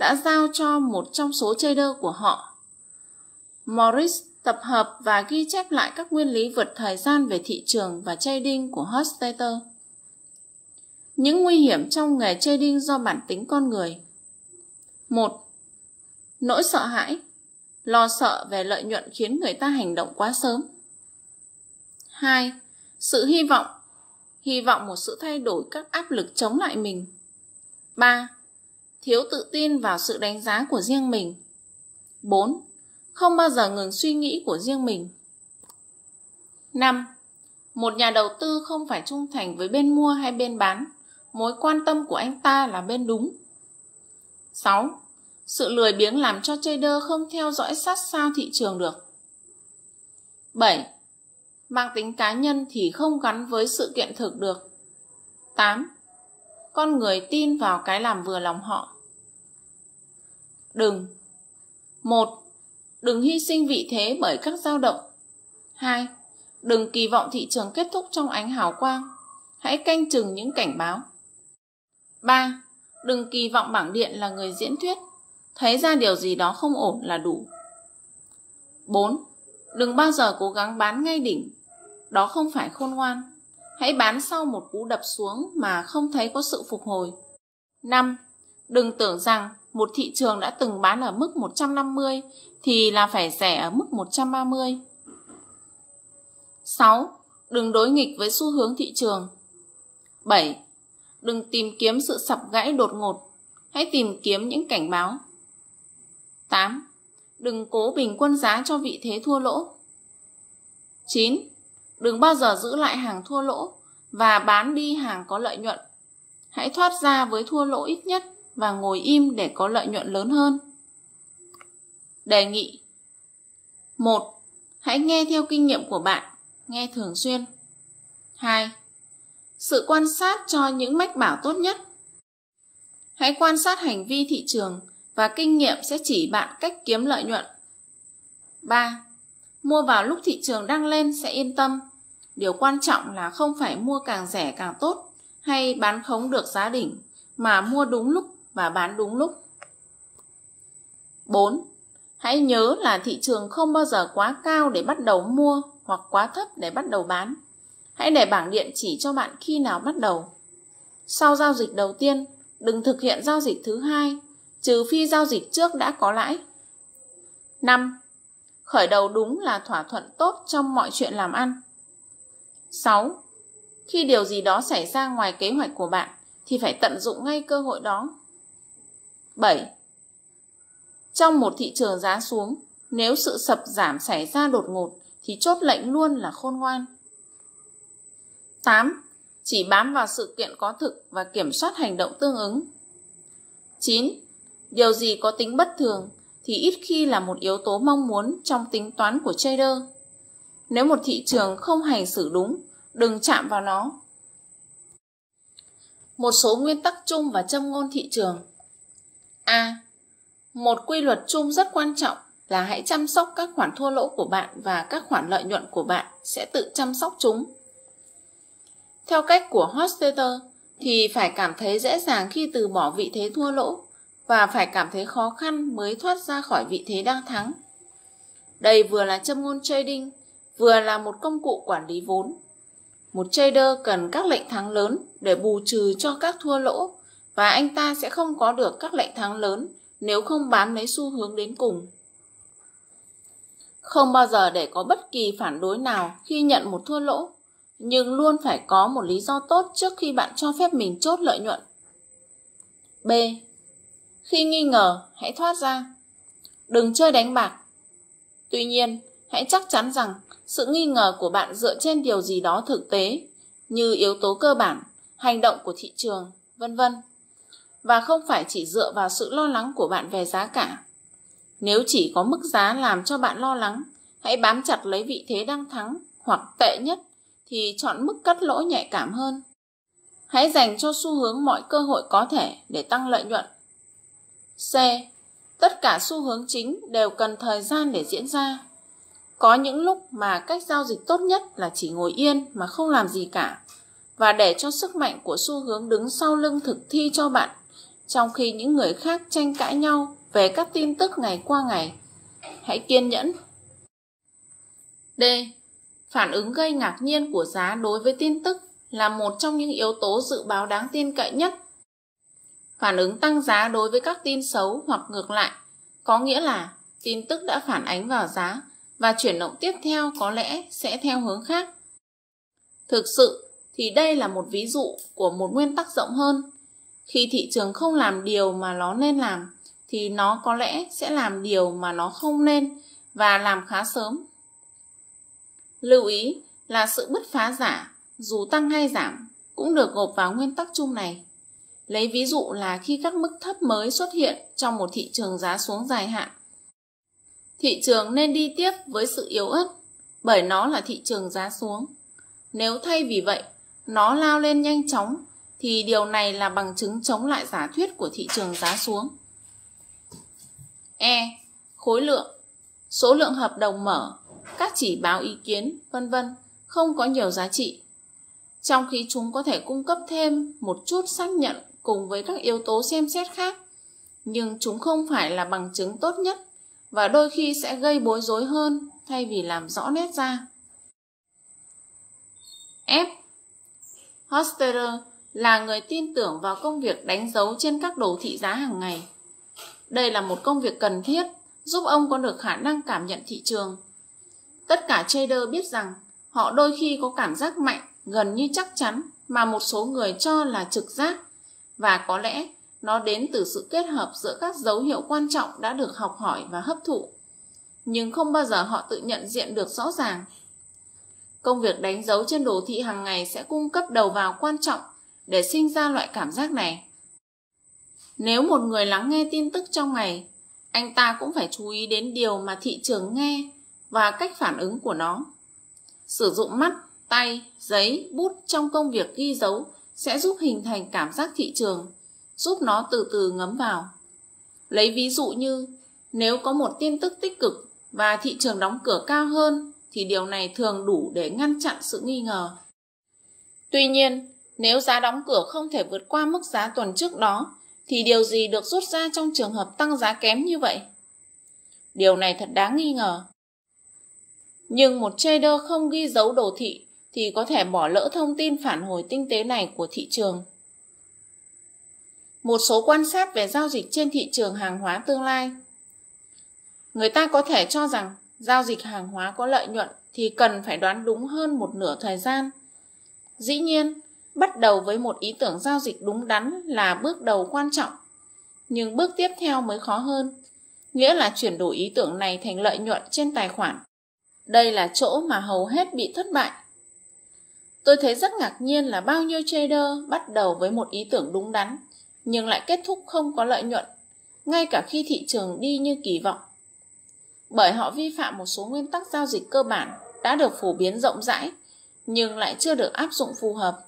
đã giao cho một trong số trader của họ. Morris tập hợp và ghi chép lại các nguyên lý vượt thời gian về thị trường và trading của Hostetter. Những nguy hiểm trong nghề trading do bản tính con người. 1. Nỗi sợ hãi, lo sợ về lợi nhuận khiến người ta hành động quá sớm. 2. Sự hy vọng, hy vọng một sự thay đổi các áp lực chống lại mình. 3 thiếu tự tin vào sự đánh giá của riêng mình. 4. Không bao giờ ngừng suy nghĩ của riêng mình. 5. Một nhà đầu tư không phải trung thành với bên mua hay bên bán, mối quan tâm của anh ta là bên đúng. 6. Sự lười biếng làm cho trader không theo dõi sát sao thị trường được. 7. Mang tính cá nhân thì không gắn với sự kiện thực được. 8. Con người tin vào cái làm vừa lòng họ. Đừng một Đừng hy sinh vị thế bởi các dao động 2. Đừng kỳ vọng thị trường kết thúc trong ánh hào quang Hãy canh chừng những cảnh báo 3. Đừng kỳ vọng bảng điện là người diễn thuyết Thấy ra điều gì đó không ổn là đủ 4. Đừng bao giờ cố gắng bán ngay đỉnh Đó không phải khôn ngoan Hãy bán sau một cú đập xuống mà không thấy có sự phục hồi 5. Đừng tưởng rằng một thị trường đã từng bán ở mức 150 thì là phải rẻ ở mức 130. 6. Đừng đối nghịch với xu hướng thị trường. 7. Đừng tìm kiếm sự sập gãy đột ngột, hãy tìm kiếm những cảnh báo. 8. Đừng cố bình quân giá cho vị thế thua lỗ. 9. Đừng bao giờ giữ lại hàng thua lỗ và bán đi hàng có lợi nhuận. Hãy thoát ra với thua lỗ ít nhất và ngồi im để có lợi nhuận lớn hơn. Đề nghị 1. Hãy nghe theo kinh nghiệm của bạn, nghe thường xuyên. 2. Sự quan sát cho những mách bảo tốt nhất. Hãy quan sát hành vi thị trường và kinh nghiệm sẽ chỉ bạn cách kiếm lợi nhuận. 3. Mua vào lúc thị trường đang lên sẽ yên tâm. Điều quan trọng là không phải mua càng rẻ càng tốt hay bán khống được giá đỉnh mà mua đúng lúc và bán đúng lúc. 4. Hãy nhớ là thị trường không bao giờ quá cao để bắt đầu mua hoặc quá thấp để bắt đầu bán. Hãy để bảng điện chỉ cho bạn khi nào bắt đầu. Sau giao dịch đầu tiên, đừng thực hiện giao dịch thứ hai, trừ phi giao dịch trước đã có lãi. 5. Khởi đầu đúng là thỏa thuận tốt trong mọi chuyện làm ăn. 6. Khi điều gì đó xảy ra ngoài kế hoạch của bạn thì phải tận dụng ngay cơ hội đó 7. Trong một thị trường giá xuống, nếu sự sập giảm xảy ra đột ngột thì chốt lệnh luôn là khôn ngoan. 8. Chỉ bám vào sự kiện có thực và kiểm soát hành động tương ứng. 9. Điều gì có tính bất thường thì ít khi là một yếu tố mong muốn trong tính toán của trader. Nếu một thị trường không hành xử đúng, đừng chạm vào nó. Một số nguyên tắc chung và châm ngôn thị trường A. Một quy luật chung rất quan trọng là hãy chăm sóc các khoản thua lỗ của bạn và các khoản lợi nhuận của bạn sẽ tự chăm sóc chúng. Theo cách của Hostetter thì phải cảm thấy dễ dàng khi từ bỏ vị thế thua lỗ và phải cảm thấy khó khăn mới thoát ra khỏi vị thế đang thắng. Đây vừa là châm ngôn trading, vừa là một công cụ quản lý vốn. Một trader cần các lệnh thắng lớn để bù trừ cho các thua lỗ và anh ta sẽ không có được các lệnh thắng lớn nếu không bám lấy xu hướng đến cùng. Không bao giờ để có bất kỳ phản đối nào khi nhận một thua lỗ, nhưng luôn phải có một lý do tốt trước khi bạn cho phép mình chốt lợi nhuận. B. Khi nghi ngờ, hãy thoát ra. Đừng chơi đánh bạc. Tuy nhiên, hãy chắc chắn rằng sự nghi ngờ của bạn dựa trên điều gì đó thực tế như yếu tố cơ bản, hành động của thị trường, vân vân và không phải chỉ dựa vào sự lo lắng của bạn về giá cả. Nếu chỉ có mức giá làm cho bạn lo lắng, hãy bám chặt lấy vị thế đang thắng hoặc tệ nhất thì chọn mức cắt lỗ nhạy cảm hơn. Hãy dành cho xu hướng mọi cơ hội có thể để tăng lợi nhuận. C. Tất cả xu hướng chính đều cần thời gian để diễn ra. Có những lúc mà cách giao dịch tốt nhất là chỉ ngồi yên mà không làm gì cả và để cho sức mạnh của xu hướng đứng sau lưng thực thi cho bạn trong khi những người khác tranh cãi nhau về các tin tức ngày qua ngày. Hãy kiên nhẫn. D. Phản ứng gây ngạc nhiên của giá đối với tin tức là một trong những yếu tố dự báo đáng tin cậy nhất. Phản ứng tăng giá đối với các tin xấu hoặc ngược lại, có nghĩa là tin tức đã phản ánh vào giá và chuyển động tiếp theo có lẽ sẽ theo hướng khác. Thực sự thì đây là một ví dụ của một nguyên tắc rộng hơn khi thị trường không làm điều mà nó nên làm thì nó có lẽ sẽ làm điều mà nó không nên và làm khá sớm lưu ý là sự bứt phá giả dù tăng hay giảm cũng được gộp vào nguyên tắc chung này lấy ví dụ là khi các mức thấp mới xuất hiện trong một thị trường giá xuống dài hạn thị trường nên đi tiếp với sự yếu ớt bởi nó là thị trường giá xuống nếu thay vì vậy nó lao lên nhanh chóng thì điều này là bằng chứng chống lại giả thuyết của thị trường giá xuống. E. Khối lượng, số lượng hợp đồng mở, các chỉ báo ý kiến, vân vân không có nhiều giá trị. Trong khi chúng có thể cung cấp thêm một chút xác nhận cùng với các yếu tố xem xét khác, nhưng chúng không phải là bằng chứng tốt nhất và đôi khi sẽ gây bối rối hơn thay vì làm rõ nét ra. F. Hosterer là người tin tưởng vào công việc đánh dấu trên các đồ thị giá hàng ngày. Đây là một công việc cần thiết giúp ông có được khả năng cảm nhận thị trường. Tất cả trader biết rằng họ đôi khi có cảm giác mạnh, gần như chắc chắn mà một số người cho là trực giác và có lẽ nó đến từ sự kết hợp giữa các dấu hiệu quan trọng đã được học hỏi và hấp thụ, nhưng không bao giờ họ tự nhận diện được rõ ràng. Công việc đánh dấu trên đồ thị hàng ngày sẽ cung cấp đầu vào quan trọng để sinh ra loại cảm giác này. Nếu một người lắng nghe tin tức trong ngày, anh ta cũng phải chú ý đến điều mà thị trường nghe và cách phản ứng của nó. Sử dụng mắt, tay, giấy, bút trong công việc ghi dấu sẽ giúp hình thành cảm giác thị trường, giúp nó từ từ ngấm vào. Lấy ví dụ như, nếu có một tin tức tích cực và thị trường đóng cửa cao hơn thì điều này thường đủ để ngăn chặn sự nghi ngờ. Tuy nhiên, nếu giá đóng cửa không thể vượt qua mức giá tuần trước đó, thì điều gì được rút ra trong trường hợp tăng giá kém như vậy? Điều này thật đáng nghi ngờ. Nhưng một trader không ghi dấu đồ thị thì có thể bỏ lỡ thông tin phản hồi tinh tế này của thị trường. Một số quan sát về giao dịch trên thị trường hàng hóa tương lai. Người ta có thể cho rằng giao dịch hàng hóa có lợi nhuận thì cần phải đoán đúng hơn một nửa thời gian. Dĩ nhiên, bắt đầu với một ý tưởng giao dịch đúng đắn là bước đầu quan trọng nhưng bước tiếp theo mới khó hơn nghĩa là chuyển đổi ý tưởng này thành lợi nhuận trên tài khoản đây là chỗ mà hầu hết bị thất bại tôi thấy rất ngạc nhiên là bao nhiêu trader bắt đầu với một ý tưởng đúng đắn nhưng lại kết thúc không có lợi nhuận ngay cả khi thị trường đi như kỳ vọng bởi họ vi phạm một số nguyên tắc giao dịch cơ bản đã được phổ biến rộng rãi nhưng lại chưa được áp dụng phù hợp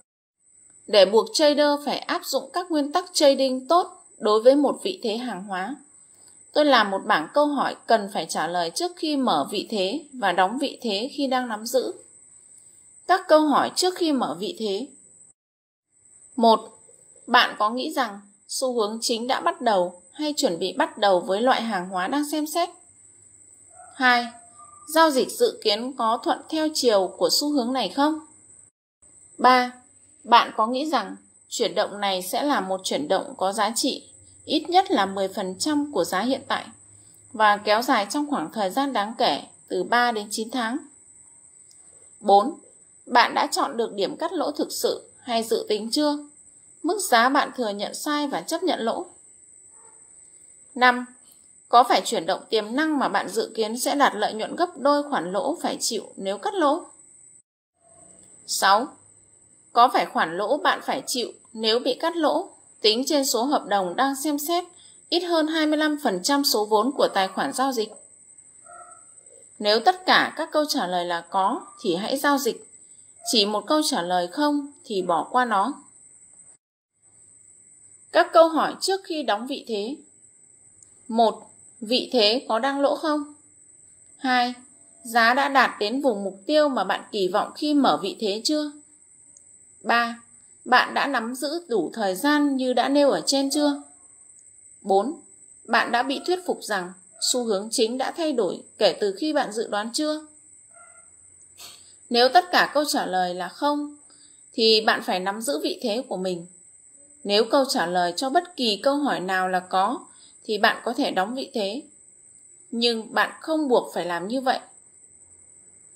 để buộc trader phải áp dụng các nguyên tắc trading tốt đối với một vị thế hàng hóa. Tôi làm một bảng câu hỏi cần phải trả lời trước khi mở vị thế và đóng vị thế khi đang nắm giữ. Các câu hỏi trước khi mở vị thế. 1. Bạn có nghĩ rằng xu hướng chính đã bắt đầu hay chuẩn bị bắt đầu với loại hàng hóa đang xem xét? 2. Giao dịch dự kiến có thuận theo chiều của xu hướng này không? 3. Bạn có nghĩ rằng chuyển động này sẽ là một chuyển động có giá trị ít nhất là 10% của giá hiện tại và kéo dài trong khoảng thời gian đáng kể từ 3 đến 9 tháng. 4. Bạn đã chọn được điểm cắt lỗ thực sự hay dự tính chưa? Mức giá bạn thừa nhận sai và chấp nhận lỗ. 5. Có phải chuyển động tiềm năng mà bạn dự kiến sẽ đạt lợi nhuận gấp đôi khoản lỗ phải chịu nếu cắt lỗ? 6 có phải khoản lỗ bạn phải chịu nếu bị cắt lỗ tính trên số hợp đồng đang xem xét ít hơn 25% số vốn của tài khoản giao dịch. Nếu tất cả các câu trả lời là có thì hãy giao dịch, chỉ một câu trả lời không thì bỏ qua nó. Các câu hỏi trước khi đóng vị thế. 1. Vị thế có đang lỗ không? 2. Giá đã đạt đến vùng mục tiêu mà bạn kỳ vọng khi mở vị thế chưa? 3. Bạn đã nắm giữ đủ thời gian như đã nêu ở trên chưa? 4. Bạn đã bị thuyết phục rằng xu hướng chính đã thay đổi kể từ khi bạn dự đoán chưa? Nếu tất cả câu trả lời là không, thì bạn phải nắm giữ vị thế của mình. Nếu câu trả lời cho bất kỳ câu hỏi nào là có, thì bạn có thể đóng vị thế. Nhưng bạn không buộc phải làm như vậy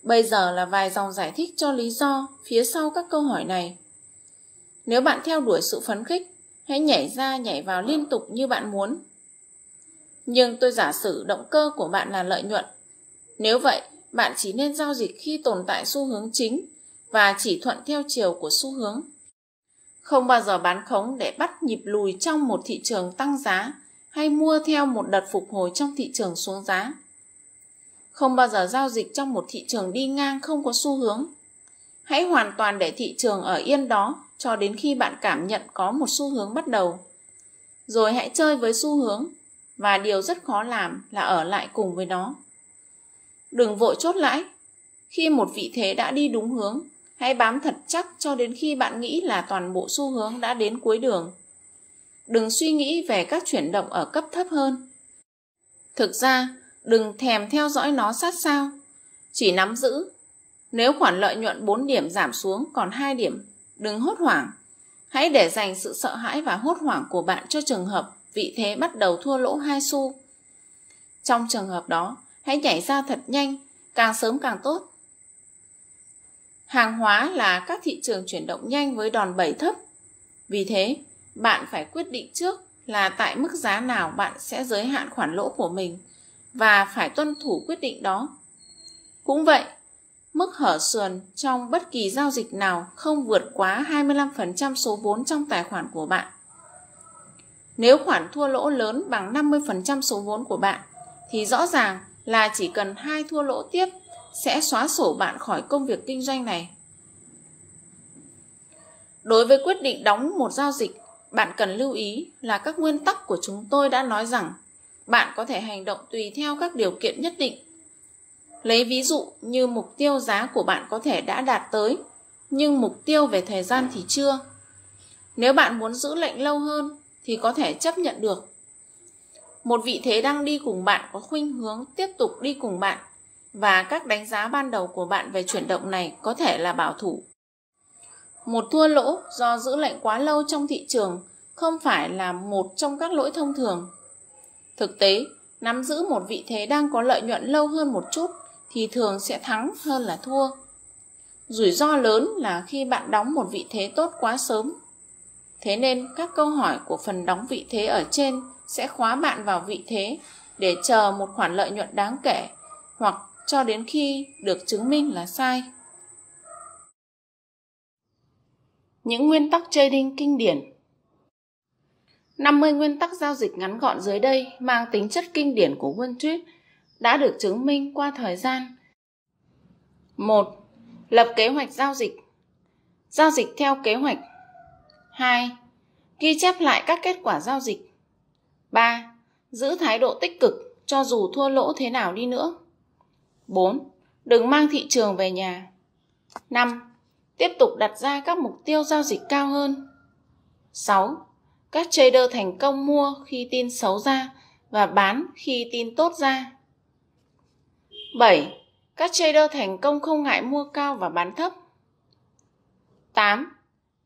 Bây giờ là vài dòng giải thích cho lý do phía sau các câu hỏi này. Nếu bạn theo đuổi sự phấn khích, hãy nhảy ra nhảy vào liên tục như bạn muốn. Nhưng tôi giả sử động cơ của bạn là lợi nhuận. Nếu vậy, bạn chỉ nên giao dịch khi tồn tại xu hướng chính và chỉ thuận theo chiều của xu hướng. Không bao giờ bán khống để bắt nhịp lùi trong một thị trường tăng giá hay mua theo một đợt phục hồi trong thị trường xuống giá. Không bao giờ giao dịch trong một thị trường đi ngang không có xu hướng. Hãy hoàn toàn để thị trường ở yên đó cho đến khi bạn cảm nhận có một xu hướng bắt đầu. Rồi hãy chơi với xu hướng và điều rất khó làm là ở lại cùng với nó. Đừng vội chốt lãi. Khi một vị thế đã đi đúng hướng, hãy bám thật chắc cho đến khi bạn nghĩ là toàn bộ xu hướng đã đến cuối đường. Đừng suy nghĩ về các chuyển động ở cấp thấp hơn. Thực ra, đừng thèm theo dõi nó sát sao, chỉ nắm giữ. Nếu khoản lợi nhuận 4 điểm giảm xuống còn 2 điểm, đừng hốt hoảng. Hãy để dành sự sợ hãi và hốt hoảng của bạn cho trường hợp vị thế bắt đầu thua lỗ 2 xu. Trong trường hợp đó, hãy nhảy ra thật nhanh, càng sớm càng tốt. Hàng hóa là các thị trường chuyển động nhanh với đòn bẩy thấp. Vì thế, bạn phải quyết định trước là tại mức giá nào bạn sẽ giới hạn khoản lỗ của mình và phải tuân thủ quyết định đó. Cũng vậy, mức hở sườn trong bất kỳ giao dịch nào không vượt quá 25% số vốn trong tài khoản của bạn. Nếu khoản thua lỗ lớn bằng 50% số vốn của bạn, thì rõ ràng là chỉ cần hai thua lỗ tiếp sẽ xóa sổ bạn khỏi công việc kinh doanh này. Đối với quyết định đóng một giao dịch, bạn cần lưu ý là các nguyên tắc của chúng tôi đã nói rằng bạn có thể hành động tùy theo các điều kiện nhất định. Lấy ví dụ như mục tiêu giá của bạn có thể đã đạt tới, nhưng mục tiêu về thời gian thì chưa. Nếu bạn muốn giữ lệnh lâu hơn thì có thể chấp nhận được. Một vị thế đang đi cùng bạn có khuynh hướng tiếp tục đi cùng bạn và các đánh giá ban đầu của bạn về chuyển động này có thể là bảo thủ. Một thua lỗ do giữ lệnh quá lâu trong thị trường không phải là một trong các lỗi thông thường Thực tế, nắm giữ một vị thế đang có lợi nhuận lâu hơn một chút thì thường sẽ thắng hơn là thua. Rủi ro lớn là khi bạn đóng một vị thế tốt quá sớm. Thế nên các câu hỏi của phần đóng vị thế ở trên sẽ khóa bạn vào vị thế để chờ một khoản lợi nhuận đáng kể hoặc cho đến khi được chứng minh là sai. Những nguyên tắc trading kinh điển 50 nguyên tắc giao dịch ngắn gọn dưới đây mang tính chất kinh điển của Wall Street đã được chứng minh qua thời gian. 1. Lập kế hoạch giao dịch. Giao dịch theo kế hoạch. 2. Ghi chép lại các kết quả giao dịch. 3. Giữ thái độ tích cực cho dù thua lỗ thế nào đi nữa. 4. Đừng mang thị trường về nhà. 5. Tiếp tục đặt ra các mục tiêu giao dịch cao hơn. 6 các trader thành công mua khi tin xấu ra và bán khi tin tốt ra. 7. Các trader thành công không ngại mua cao và bán thấp. 8.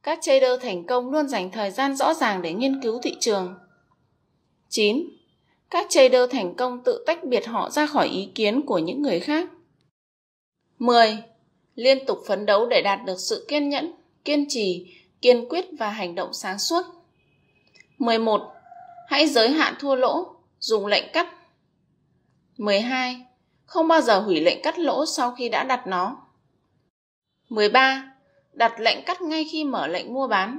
Các trader thành công luôn dành thời gian rõ ràng để nghiên cứu thị trường. 9. Các trader thành công tự tách biệt họ ra khỏi ý kiến của những người khác. 10. Liên tục phấn đấu để đạt được sự kiên nhẫn, kiên trì, kiên quyết và hành động sáng suốt. 11. Hãy giới hạn thua lỗ, dùng lệnh cắt. 12. Không bao giờ hủy lệnh cắt lỗ sau khi đã đặt nó. 13. Đặt lệnh cắt ngay khi mở lệnh mua bán.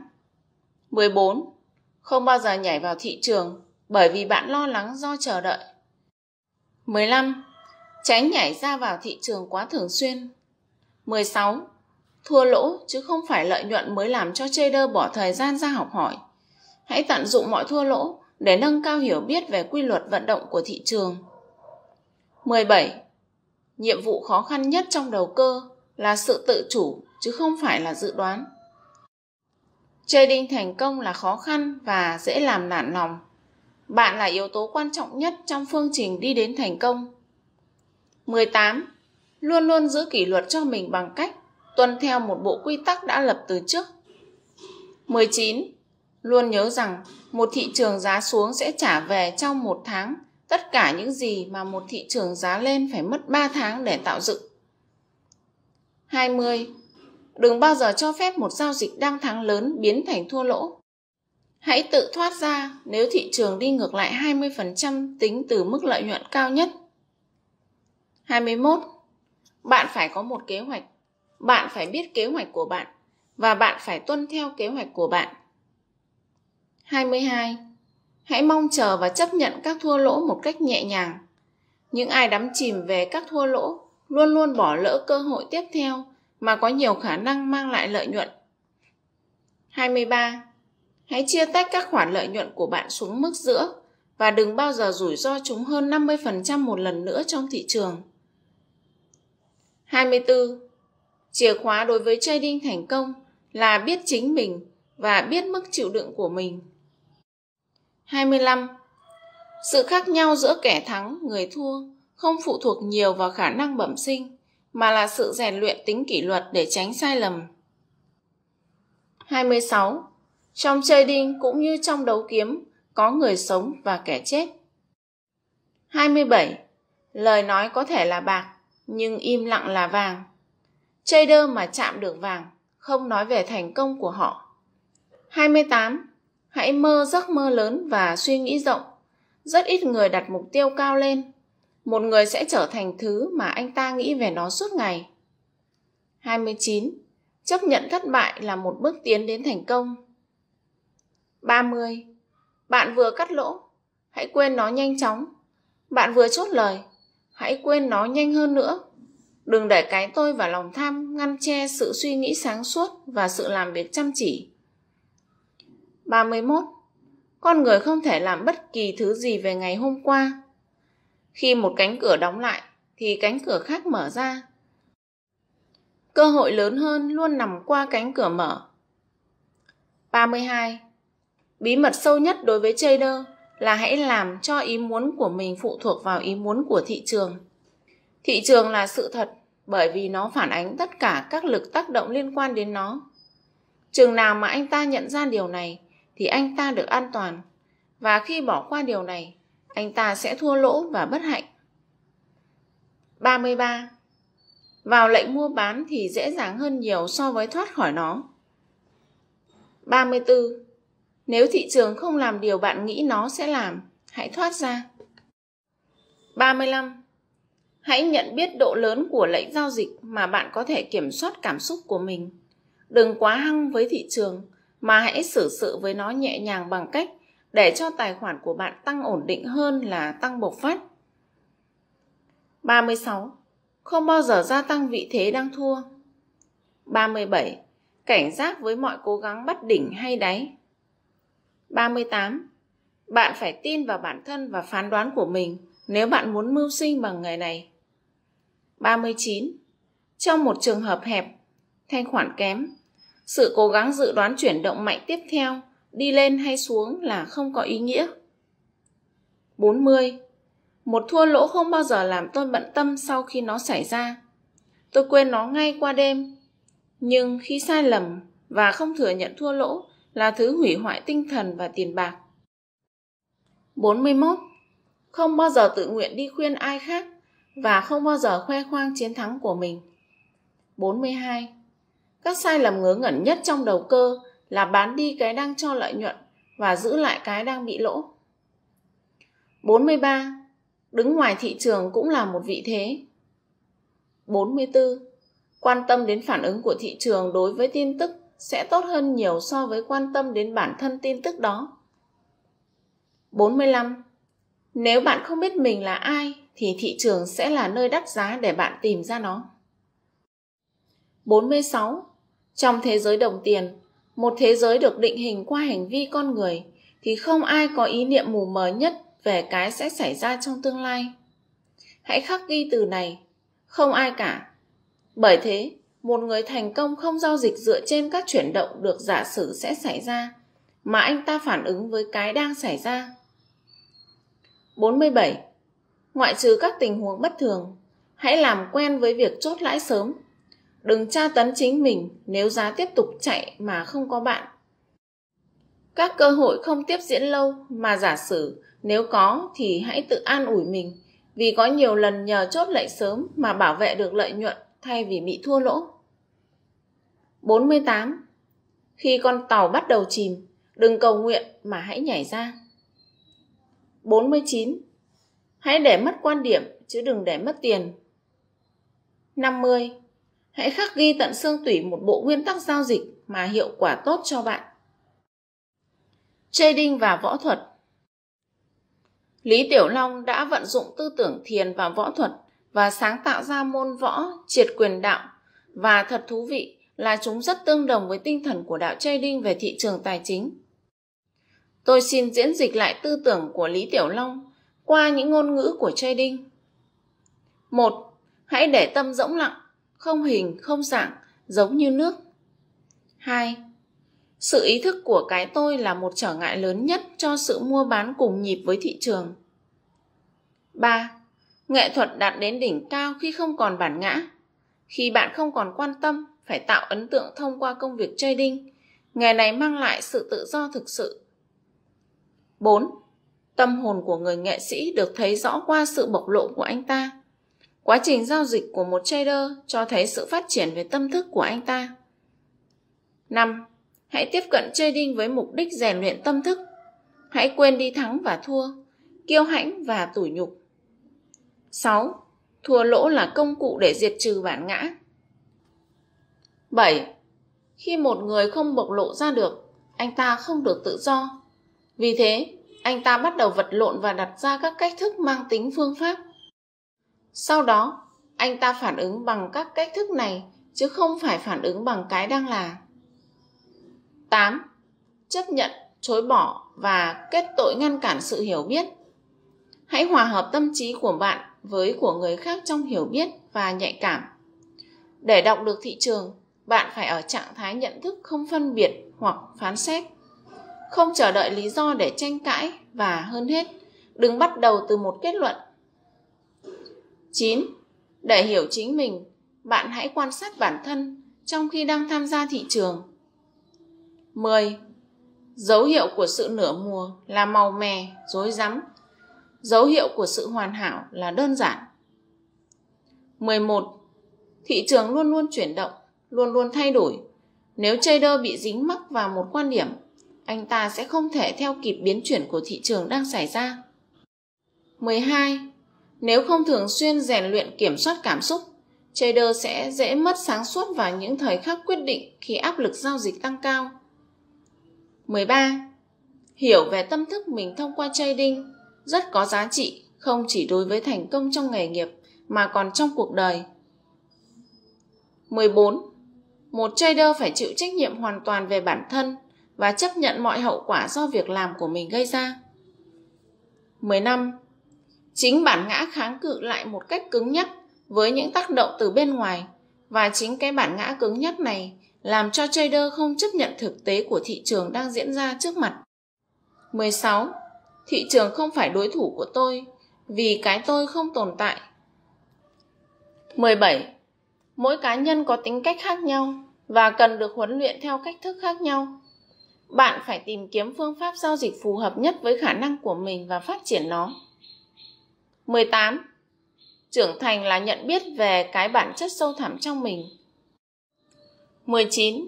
14. Không bao giờ nhảy vào thị trường bởi vì bạn lo lắng do chờ đợi. 15. Tránh nhảy ra vào thị trường quá thường xuyên. 16. Thua lỗ chứ không phải lợi nhuận mới làm cho trader bỏ thời gian ra học hỏi hãy tận dụng mọi thua lỗ để nâng cao hiểu biết về quy luật vận động của thị trường. 17. Nhiệm vụ khó khăn nhất trong đầu cơ là sự tự chủ chứ không phải là dự đoán. Trading thành công là khó khăn và dễ làm nản lòng. Bạn là yếu tố quan trọng nhất trong phương trình đi đến thành công. 18. Luôn luôn giữ kỷ luật cho mình bằng cách tuân theo một bộ quy tắc đã lập từ trước. 19. Luôn nhớ rằng một thị trường giá xuống sẽ trả về trong một tháng tất cả những gì mà một thị trường giá lên phải mất 3 tháng để tạo dựng. 20. Đừng bao giờ cho phép một giao dịch đang thắng lớn biến thành thua lỗ. Hãy tự thoát ra nếu thị trường đi ngược lại 20% tính từ mức lợi nhuận cao nhất. 21. Bạn phải có một kế hoạch. Bạn phải biết kế hoạch của bạn và bạn phải tuân theo kế hoạch của bạn 22. Hãy mong chờ và chấp nhận các thua lỗ một cách nhẹ nhàng. Những ai đắm chìm về các thua lỗ luôn luôn bỏ lỡ cơ hội tiếp theo mà có nhiều khả năng mang lại lợi nhuận. 23. Hãy chia tách các khoản lợi nhuận của bạn xuống mức giữa và đừng bao giờ rủi ro chúng hơn 50% một lần nữa trong thị trường. 24. Chìa khóa đối với trading thành công là biết chính mình và biết mức chịu đựng của mình. 25. Sự khác nhau giữa kẻ thắng, người thua không phụ thuộc nhiều vào khả năng bẩm sinh, mà là sự rèn luyện tính kỷ luật để tránh sai lầm. 26. Trong chơi đinh cũng như trong đấu kiếm, có người sống và kẻ chết. 27. Lời nói có thể là bạc, nhưng im lặng là vàng. Trader mà chạm được vàng, không nói về thành công của họ. 28 hãy mơ giấc mơ lớn và suy nghĩ rộng rất ít người đặt mục tiêu cao lên một người sẽ trở thành thứ mà anh ta nghĩ về nó suốt ngày 29. Chấp nhận thất bại là một bước tiến đến thành công. 30. Bạn vừa cắt lỗ, hãy quên nó nhanh chóng. Bạn vừa chốt lời, hãy quên nó nhanh hơn nữa. Đừng để cái tôi và lòng tham ngăn che sự suy nghĩ sáng suốt và sự làm việc chăm chỉ. 31. Con người không thể làm bất kỳ thứ gì về ngày hôm qua. Khi một cánh cửa đóng lại thì cánh cửa khác mở ra. Cơ hội lớn hơn luôn nằm qua cánh cửa mở. 32. Bí mật sâu nhất đối với trader là hãy làm cho ý muốn của mình phụ thuộc vào ý muốn của thị trường. Thị trường là sự thật bởi vì nó phản ánh tất cả các lực tác động liên quan đến nó. Chừng nào mà anh ta nhận ra điều này thì anh ta được an toàn và khi bỏ qua điều này anh ta sẽ thua lỗ và bất hạnh 33 vào lệnh mua bán thì dễ dàng hơn nhiều so với thoát khỏi nó 34 nếu thị trường không làm điều bạn nghĩ nó sẽ làm hãy thoát ra 35 hãy nhận biết độ lớn của lệnh giao dịch mà bạn có thể kiểm soát cảm xúc của mình đừng quá hăng với thị trường mà hãy xử sự với nó nhẹ nhàng bằng cách để cho tài khoản của bạn tăng ổn định hơn là tăng bộc phát. 36. Không bao giờ gia tăng vị thế đang thua. 37. Cảnh giác với mọi cố gắng bắt đỉnh hay đáy. 38. Bạn phải tin vào bản thân và phán đoán của mình nếu bạn muốn mưu sinh bằng nghề này. 39. Trong một trường hợp hẹp, thanh khoản kém, sự cố gắng dự đoán chuyển động mạnh tiếp theo đi lên hay xuống là không có ý nghĩa. 40. Một thua lỗ không bao giờ làm tôi bận tâm sau khi nó xảy ra. Tôi quên nó ngay qua đêm. Nhưng khi sai lầm và không thừa nhận thua lỗ là thứ hủy hoại tinh thần và tiền bạc. 41. Không bao giờ tự nguyện đi khuyên ai khác và không bao giờ khoe khoang chiến thắng của mình. 42 các sai lầm ngớ ngẩn nhất trong đầu cơ là bán đi cái đang cho lợi nhuận và giữ lại cái đang bị lỗ. 43. Đứng ngoài thị trường cũng là một vị thế. 44. Quan tâm đến phản ứng của thị trường đối với tin tức sẽ tốt hơn nhiều so với quan tâm đến bản thân tin tức đó. 45. Nếu bạn không biết mình là ai thì thị trường sẽ là nơi đắt giá để bạn tìm ra nó. 46. Trong thế giới đồng tiền, một thế giới được định hình qua hành vi con người thì không ai có ý niệm mù mờ nhất về cái sẽ xảy ra trong tương lai. Hãy khắc ghi từ này, không ai cả. Bởi thế, một người thành công không giao dịch dựa trên các chuyển động được giả sử sẽ xảy ra, mà anh ta phản ứng với cái đang xảy ra. 47. Ngoại trừ các tình huống bất thường, hãy làm quen với việc chốt lãi sớm đừng tra tấn chính mình nếu giá tiếp tục chạy mà không có bạn các cơ hội không tiếp diễn lâu mà giả sử nếu có thì hãy tự an ủi mình vì có nhiều lần nhờ chốt lệnh sớm mà bảo vệ được lợi nhuận thay vì bị thua lỗ. 48. Khi con tàu bắt đầu chìm, đừng cầu nguyện mà hãy nhảy ra. 49. Hãy để mất quan điểm chứ đừng để mất tiền. 50. Hãy khắc ghi tận xương tủy một bộ nguyên tắc giao dịch mà hiệu quả tốt cho bạn. Trading và võ thuật Lý Tiểu Long đã vận dụng tư tưởng thiền và võ thuật và sáng tạo ra môn võ triệt quyền đạo và thật thú vị là chúng rất tương đồng với tinh thần của đạo trading về thị trường tài chính. Tôi xin diễn dịch lại tư tưởng của Lý Tiểu Long qua những ngôn ngữ của trading. 1. Hãy để tâm rỗng lặng không hình, không dạng, giống như nước. 2. Sự ý thức của cái tôi là một trở ngại lớn nhất cho sự mua bán cùng nhịp với thị trường. 3. Nghệ thuật đạt đến đỉnh cao khi không còn bản ngã. Khi bạn không còn quan tâm phải tạo ấn tượng thông qua công việc trading, nghề này mang lại sự tự do thực sự. 4. Tâm hồn của người nghệ sĩ được thấy rõ qua sự bộc lộ của anh ta Quá trình giao dịch của một trader cho thấy sự phát triển về tâm thức của anh ta. 5. Hãy tiếp cận trading với mục đích rèn luyện tâm thức. Hãy quên đi thắng và thua, kiêu hãnh và tủi nhục. 6. Thua lỗ là công cụ để diệt trừ bản ngã. 7. Khi một người không bộc lộ ra được, anh ta không được tự do. Vì thế, anh ta bắt đầu vật lộn và đặt ra các cách thức mang tính phương pháp sau đó, anh ta phản ứng bằng các cách thức này chứ không phải phản ứng bằng cái đang là. 8. Chấp nhận, chối bỏ và kết tội ngăn cản sự hiểu biết. Hãy hòa hợp tâm trí của bạn với của người khác trong hiểu biết và nhạy cảm. Để đọc được thị trường, bạn phải ở trạng thái nhận thức không phân biệt hoặc phán xét. Không chờ đợi lý do để tranh cãi và hơn hết, đừng bắt đầu từ một kết luận 9. Để hiểu chính mình, bạn hãy quan sát bản thân trong khi đang tham gia thị trường. 10. Dấu hiệu của sự nửa mùa là màu mè, rối rắm. Dấu hiệu của sự hoàn hảo là đơn giản. 11. Thị trường luôn luôn chuyển động, luôn luôn thay đổi. Nếu trader bị dính mắc vào một quan điểm, anh ta sẽ không thể theo kịp biến chuyển của thị trường đang xảy ra. 12 nếu không thường xuyên rèn luyện kiểm soát cảm xúc, trader sẽ dễ mất sáng suốt vào những thời khắc quyết định khi áp lực giao dịch tăng cao. 13. Hiểu về tâm thức mình thông qua trading rất có giá trị không chỉ đối với thành công trong nghề nghiệp mà còn trong cuộc đời. 14. Một trader phải chịu trách nhiệm hoàn toàn về bản thân và chấp nhận mọi hậu quả do việc làm của mình gây ra. 15. Chính bản ngã kháng cự lại một cách cứng nhắc với những tác động từ bên ngoài và chính cái bản ngã cứng nhắc này làm cho trader không chấp nhận thực tế của thị trường đang diễn ra trước mặt. 16. Thị trường không phải đối thủ của tôi vì cái tôi không tồn tại. 17. Mỗi cá nhân có tính cách khác nhau và cần được huấn luyện theo cách thức khác nhau. Bạn phải tìm kiếm phương pháp giao dịch phù hợp nhất với khả năng của mình và phát triển nó. 18. Trưởng thành là nhận biết về cái bản chất sâu thẳm trong mình. 19.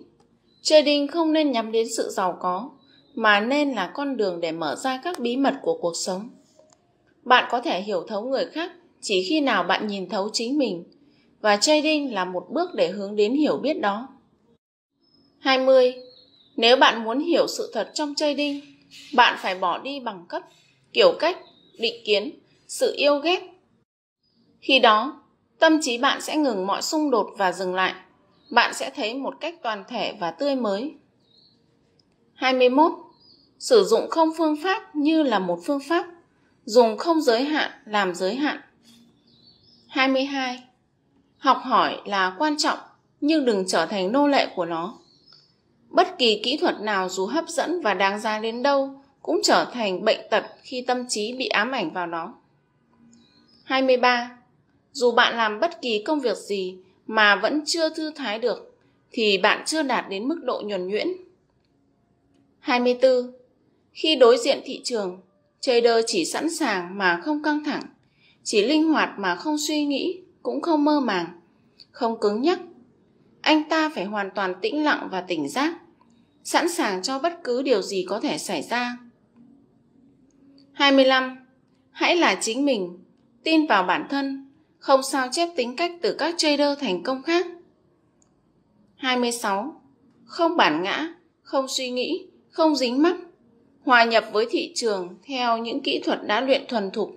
Trading không nên nhắm đến sự giàu có, mà nên là con đường để mở ra các bí mật của cuộc sống. Bạn có thể hiểu thấu người khác chỉ khi nào bạn nhìn thấu chính mình, và trading là một bước để hướng đến hiểu biết đó. 20. Nếu bạn muốn hiểu sự thật trong trading, bạn phải bỏ đi bằng cấp, kiểu cách, định kiến sự yêu ghét khi đó tâm trí bạn sẽ ngừng mọi xung đột và dừng lại bạn sẽ thấy một cách toàn thể và tươi mới 21 sử dụng không phương pháp như là một phương pháp dùng không giới hạn làm giới hạn 22 học hỏi là quan trọng nhưng đừng trở thành nô lệ của nó bất kỳ kỹ thuật nào dù hấp dẫn và đáng giá đến đâu cũng trở thành bệnh tật khi tâm trí bị ám ảnh vào nó 23. Dù bạn làm bất kỳ công việc gì mà vẫn chưa thư thái được thì bạn chưa đạt đến mức độ nhuần nhuyễn. 24. Khi đối diện thị trường, trader chỉ sẵn sàng mà không căng thẳng, chỉ linh hoạt mà không suy nghĩ, cũng không mơ màng, không cứng nhắc. Anh ta phải hoàn toàn tĩnh lặng và tỉnh giác, sẵn sàng cho bất cứ điều gì có thể xảy ra. 25. Hãy là chính mình tin vào bản thân, không sao chép tính cách từ các trader thành công khác. 26. Không bản ngã, không suy nghĩ, không dính mắc, hòa nhập với thị trường theo những kỹ thuật đã luyện thuần thục.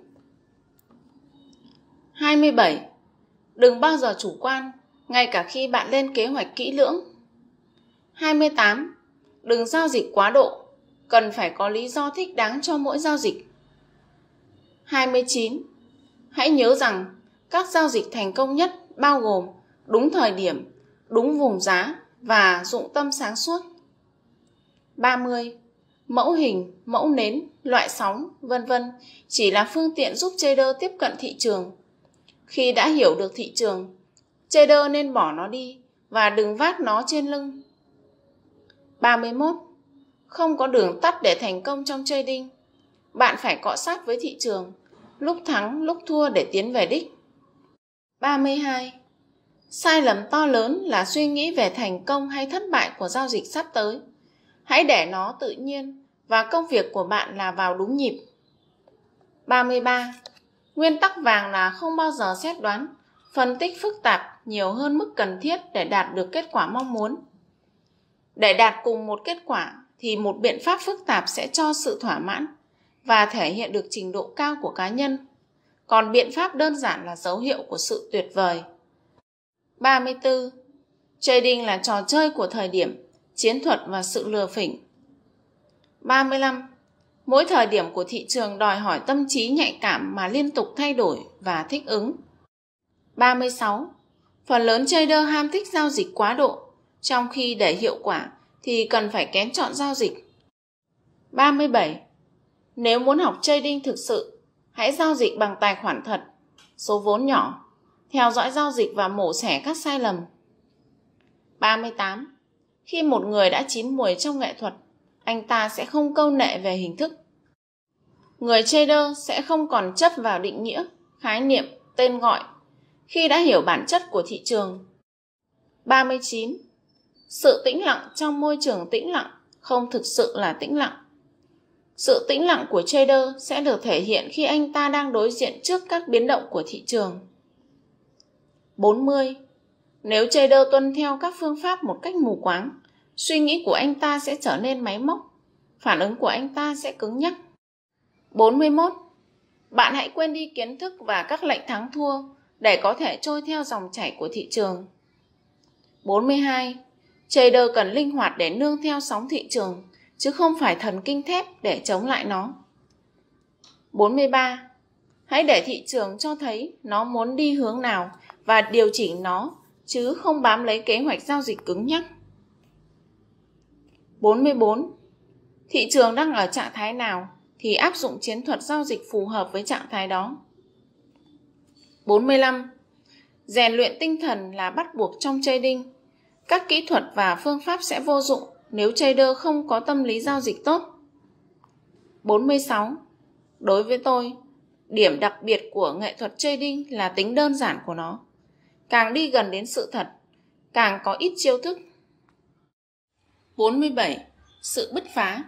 27. Đừng bao giờ chủ quan, ngay cả khi bạn lên kế hoạch kỹ lưỡng. 28. Đừng giao dịch quá độ, cần phải có lý do thích đáng cho mỗi giao dịch. 29 Hãy nhớ rằng các giao dịch thành công nhất bao gồm đúng thời điểm, đúng vùng giá và dụng tâm sáng suốt. 30. Mẫu hình, mẫu nến, loại sóng, vân vân chỉ là phương tiện giúp trader tiếp cận thị trường. Khi đã hiểu được thị trường, trader nên bỏ nó đi và đừng vác nó trên lưng. 31. Không có đường tắt để thành công trong trading. Bạn phải cọ sát với thị trường lúc thắng lúc thua để tiến về đích 32 sai lầm to lớn là suy nghĩ về thành công hay thất bại của giao dịch sắp tới hãy để nó tự nhiên và công việc của bạn là vào đúng nhịp 33 nguyên tắc vàng là không bao giờ xét đoán phân tích phức tạp nhiều hơn mức cần thiết để đạt được kết quả mong muốn để đạt cùng một kết quả thì một biện pháp phức tạp sẽ cho sự thỏa mãn và thể hiện được trình độ cao của cá nhân. Còn biện pháp đơn giản là dấu hiệu của sự tuyệt vời. 34. Trading là trò chơi của thời điểm, chiến thuật và sự lừa phỉnh. 35. Mỗi thời điểm của thị trường đòi hỏi tâm trí nhạy cảm mà liên tục thay đổi và thích ứng. 36. Phần lớn trader ham thích giao dịch quá độ, trong khi để hiệu quả thì cần phải kén chọn giao dịch. 37. Nếu muốn học trading thực sự, hãy giao dịch bằng tài khoản thật, số vốn nhỏ, theo dõi giao dịch và mổ xẻ các sai lầm. 38. Khi một người đã chín mùi trong nghệ thuật, anh ta sẽ không câu nệ về hình thức. Người trader sẽ không còn chấp vào định nghĩa, khái niệm, tên gọi khi đã hiểu bản chất của thị trường. 39. Sự tĩnh lặng trong môi trường tĩnh lặng không thực sự là tĩnh lặng sự tĩnh lặng của trader sẽ được thể hiện khi anh ta đang đối diện trước các biến động của thị trường. 40. Nếu trader tuân theo các phương pháp một cách mù quáng, suy nghĩ của anh ta sẽ trở nên máy móc, phản ứng của anh ta sẽ cứng nhắc. 41. Bạn hãy quên đi kiến thức và các lệnh thắng thua để có thể trôi theo dòng chảy của thị trường. 42. Trader cần linh hoạt để nương theo sóng thị trường chứ không phải thần kinh thép để chống lại nó. 43. Hãy để thị trường cho thấy nó muốn đi hướng nào và điều chỉnh nó chứ không bám lấy kế hoạch giao dịch cứng nhắc. 44. Thị trường đang ở trạng thái nào thì áp dụng chiến thuật giao dịch phù hợp với trạng thái đó. 45. Rèn luyện tinh thần là bắt buộc trong trading. Các kỹ thuật và phương pháp sẽ vô dụng nếu trader không có tâm lý giao dịch tốt. 46. Đối với tôi, điểm đặc biệt của nghệ thuật trading là tính đơn giản của nó. Càng đi gần đến sự thật, càng có ít chiêu thức. 47. Sự bứt phá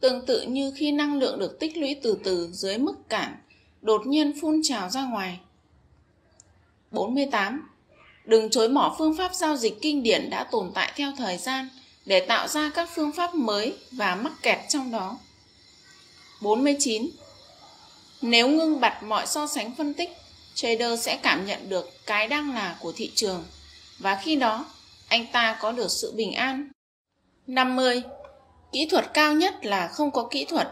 Tương tự như khi năng lượng được tích lũy từ từ dưới mức cản, đột nhiên phun trào ra ngoài. 48. Đừng chối bỏ phương pháp giao dịch kinh điển đã tồn tại theo thời gian – để tạo ra các phương pháp mới và mắc kẹt trong đó. 49. Nếu ngưng bật mọi so sánh phân tích, trader sẽ cảm nhận được cái đang là của thị trường và khi đó anh ta có được sự bình an. 50. Kỹ thuật cao nhất là không có kỹ thuật.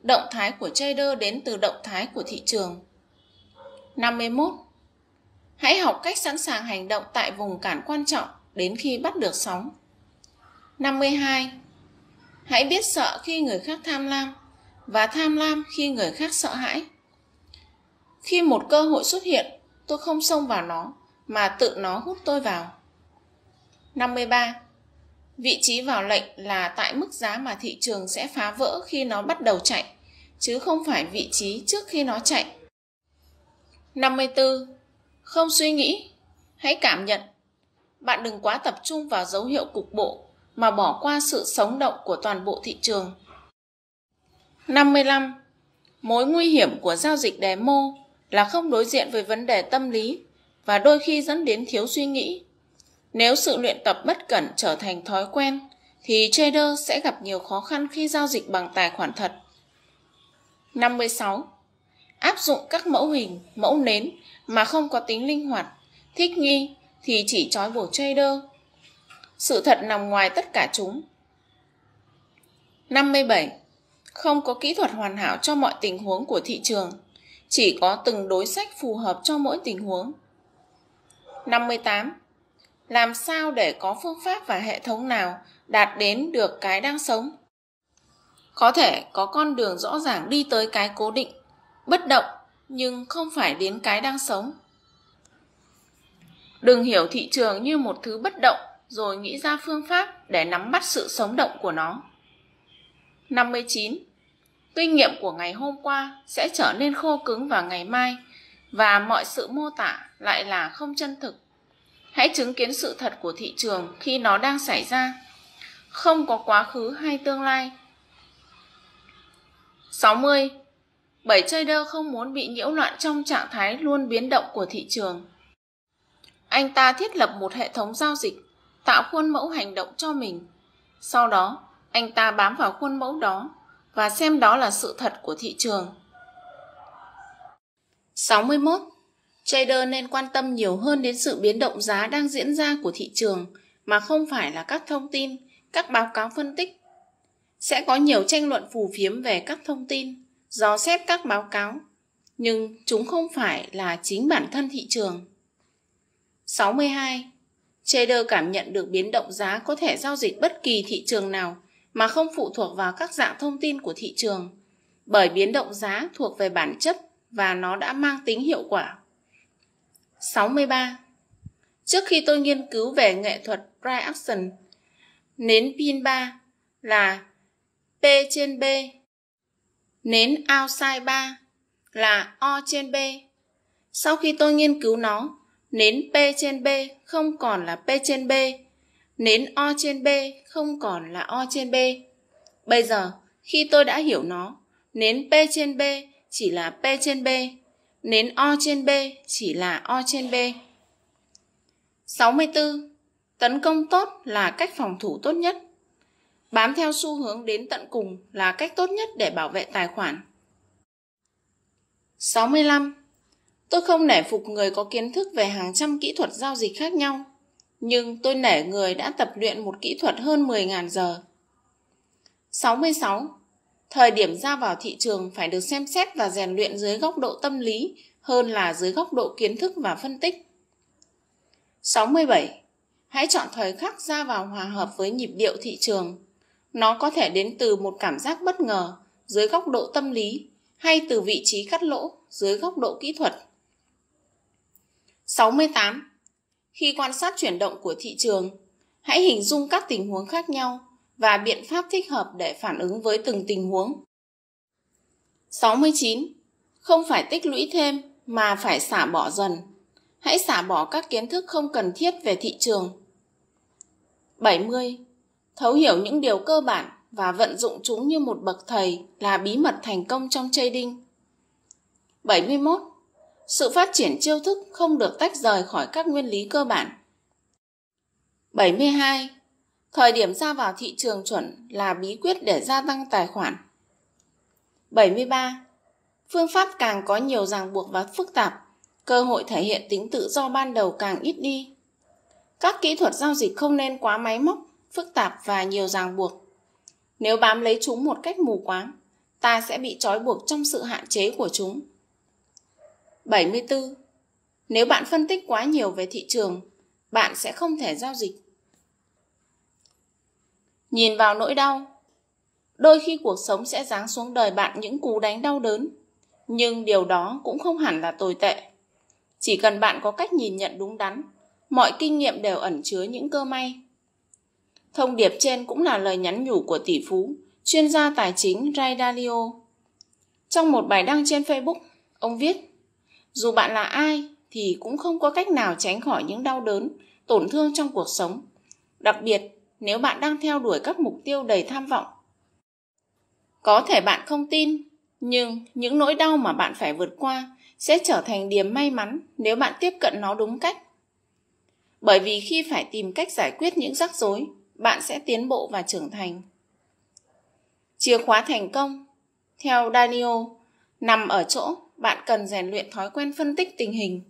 Động thái của trader đến từ động thái của thị trường. 51. Hãy học cách sẵn sàng hành động tại vùng cản quan trọng đến khi bắt được sóng 52. Hãy biết sợ khi người khác tham lam và tham lam khi người khác sợ hãi. Khi một cơ hội xuất hiện, tôi không xông vào nó mà tự nó hút tôi vào. 53. Vị trí vào lệnh là tại mức giá mà thị trường sẽ phá vỡ khi nó bắt đầu chạy, chứ không phải vị trí trước khi nó chạy. 54. Không suy nghĩ, hãy cảm nhận. Bạn đừng quá tập trung vào dấu hiệu cục bộ mà bỏ qua sự sống động của toàn bộ thị trường. 55. Mối nguy hiểm của giao dịch demo là không đối diện với vấn đề tâm lý và đôi khi dẫn đến thiếu suy nghĩ. Nếu sự luyện tập bất cẩn trở thành thói quen thì trader sẽ gặp nhiều khó khăn khi giao dịch bằng tài khoản thật. 56. Áp dụng các mẫu hình, mẫu nến mà không có tính linh hoạt, thích nghi thì chỉ trói buộc trader sự thật nằm ngoài tất cả chúng 57 không có kỹ thuật hoàn hảo cho mọi tình huống của thị trường chỉ có từng đối sách phù hợp cho mỗi tình huống 58 làm sao để có phương pháp và hệ thống nào đạt đến được cái đang sống có thể có con đường rõ ràng đi tới cái cố định bất động nhưng không phải đến cái đang sống đừng hiểu thị trường như một thứ bất động rồi nghĩ ra phương pháp để nắm bắt sự sống động của nó. 59. Kinh nghiệm của ngày hôm qua sẽ trở nên khô cứng vào ngày mai và mọi sự mô tả lại là không chân thực. Hãy chứng kiến sự thật của thị trường khi nó đang xảy ra. Không có quá khứ hay tương lai. 60. Bảy trader không muốn bị nhiễu loạn trong trạng thái luôn biến động của thị trường. Anh ta thiết lập một hệ thống giao dịch tạo khuôn mẫu hành động cho mình. Sau đó, anh ta bám vào khuôn mẫu đó và xem đó là sự thật của thị trường. 61. Trader nên quan tâm nhiều hơn đến sự biến động giá đang diễn ra của thị trường mà không phải là các thông tin, các báo cáo phân tích. Sẽ có nhiều tranh luận phù phiếm về các thông tin, dò xét các báo cáo, nhưng chúng không phải là chính bản thân thị trường. 62. Trader cảm nhận được biến động giá có thể giao dịch bất kỳ thị trường nào mà không phụ thuộc vào các dạng thông tin của thị trường, bởi biến động giá thuộc về bản chất và nó đã mang tính hiệu quả. 63. Trước khi tôi nghiên cứu về nghệ thuật reaction, nến pin 3 là P trên B, nến outside 3 là O trên B. Sau khi tôi nghiên cứu nó, nến P trên B không còn là P trên B, nến O trên B không còn là O trên B. Bây giờ, khi tôi đã hiểu nó, nến P trên B chỉ là P trên B, nến O trên B chỉ là O trên B. 64. Tấn công tốt là cách phòng thủ tốt nhất. Bám theo xu hướng đến tận cùng là cách tốt nhất để bảo vệ tài khoản. 65. Tôi không nể phục người có kiến thức về hàng trăm kỹ thuật giao dịch khác nhau, nhưng tôi nể người đã tập luyện một kỹ thuật hơn 10.000 giờ. 66. Thời điểm ra vào thị trường phải được xem xét và rèn luyện dưới góc độ tâm lý hơn là dưới góc độ kiến thức và phân tích. 67. Hãy chọn thời khắc ra vào hòa hợp với nhịp điệu thị trường. Nó có thể đến từ một cảm giác bất ngờ dưới góc độ tâm lý hay từ vị trí cắt lỗ dưới góc độ kỹ thuật. 68. Khi quan sát chuyển động của thị trường, hãy hình dung các tình huống khác nhau và biện pháp thích hợp để phản ứng với từng tình huống. 69. Không phải tích lũy thêm mà phải xả bỏ dần. Hãy xả bỏ các kiến thức không cần thiết về thị trường. 70. Thấu hiểu những điều cơ bản và vận dụng chúng như một bậc thầy là bí mật thành công trong trading. 71. Sự phát triển chiêu thức không được tách rời khỏi các nguyên lý cơ bản. 72. Thời điểm ra vào thị trường chuẩn là bí quyết để gia tăng tài khoản. 73. Phương pháp càng có nhiều ràng buộc và phức tạp, cơ hội thể hiện tính tự do ban đầu càng ít đi. Các kỹ thuật giao dịch không nên quá máy móc, phức tạp và nhiều ràng buộc. Nếu bám lấy chúng một cách mù quáng, ta sẽ bị trói buộc trong sự hạn chế của chúng. 74. Nếu bạn phân tích quá nhiều về thị trường, bạn sẽ không thể giao dịch. Nhìn vào nỗi đau. Đôi khi cuộc sống sẽ giáng xuống đời bạn những cú đánh đau đớn, nhưng điều đó cũng không hẳn là tồi tệ. Chỉ cần bạn có cách nhìn nhận đúng đắn, mọi kinh nghiệm đều ẩn chứa những cơ may. Thông điệp trên cũng là lời nhắn nhủ của tỷ phú, chuyên gia tài chính Ray Dalio. Trong một bài đăng trên Facebook, ông viết dù bạn là ai thì cũng không có cách nào tránh khỏi những đau đớn tổn thương trong cuộc sống đặc biệt nếu bạn đang theo đuổi các mục tiêu đầy tham vọng có thể bạn không tin nhưng những nỗi đau mà bạn phải vượt qua sẽ trở thành điểm may mắn nếu bạn tiếp cận nó đúng cách bởi vì khi phải tìm cách giải quyết những rắc rối bạn sẽ tiến bộ và trưởng thành chìa khóa thành công theo daniel nằm ở chỗ bạn cần rèn luyện thói quen phân tích tình hình.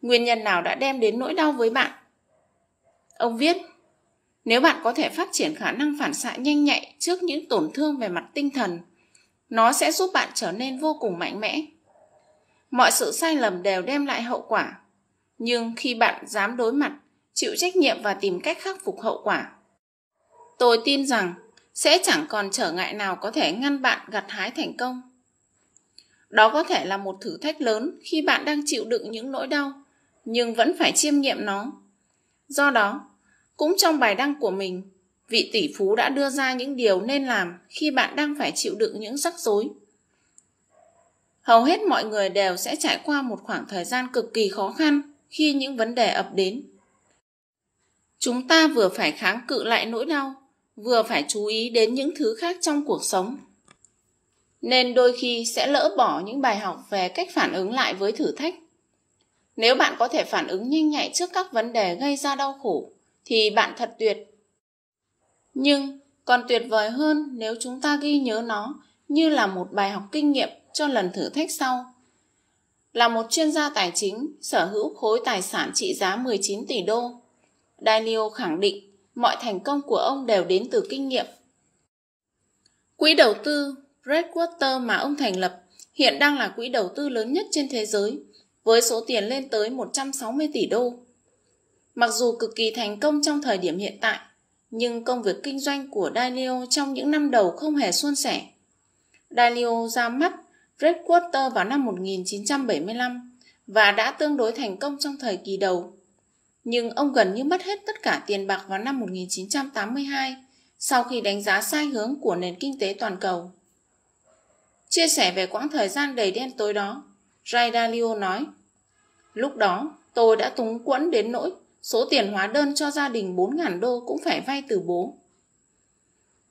Nguyên nhân nào đã đem đến nỗi đau với bạn? Ông viết, nếu bạn có thể phát triển khả năng phản xạ nhanh nhạy trước những tổn thương về mặt tinh thần, nó sẽ giúp bạn trở nên vô cùng mạnh mẽ. Mọi sự sai lầm đều đem lại hậu quả, nhưng khi bạn dám đối mặt, chịu trách nhiệm và tìm cách khắc phục hậu quả, tôi tin rằng sẽ chẳng còn trở ngại nào có thể ngăn bạn gặt hái thành công. Đó có thể là một thử thách lớn khi bạn đang chịu đựng những nỗi đau, nhưng vẫn phải chiêm nghiệm nó. Do đó, cũng trong bài đăng của mình, vị tỷ phú đã đưa ra những điều nên làm khi bạn đang phải chịu đựng những rắc rối. Hầu hết mọi người đều sẽ trải qua một khoảng thời gian cực kỳ khó khăn khi những vấn đề ập đến. Chúng ta vừa phải kháng cự lại nỗi đau, vừa phải chú ý đến những thứ khác trong cuộc sống nên đôi khi sẽ lỡ bỏ những bài học về cách phản ứng lại với thử thách nếu bạn có thể phản ứng nhanh nhạy trước các vấn đề gây ra đau khổ thì bạn thật tuyệt nhưng còn tuyệt vời hơn nếu chúng ta ghi nhớ nó như là một bài học kinh nghiệm cho lần thử thách sau là một chuyên gia tài chính sở hữu khối tài sản trị giá 19 tỷ đô. Daniel khẳng định mọi thành công của ông đều đến từ kinh nghiệm. Quỹ đầu tư Redwater mà ông thành lập hiện đang là quỹ đầu tư lớn nhất trên thế giới, với số tiền lên tới 160 tỷ đô. Mặc dù cực kỳ thành công trong thời điểm hiện tại, nhưng công việc kinh doanh của Dalio trong những năm đầu không hề suôn sẻ. Dalio ra mắt Redwater vào năm 1975 và đã tương đối thành công trong thời kỳ đầu. Nhưng ông gần như mất hết tất cả tiền bạc vào năm 1982 sau khi đánh giá sai hướng của nền kinh tế toàn cầu. Chia sẻ về quãng thời gian đầy đen tối đó, Ray Dalio nói Lúc đó, tôi đã túng quẫn đến nỗi số tiền hóa đơn cho gia đình 4.000 đô cũng phải vay từ bố.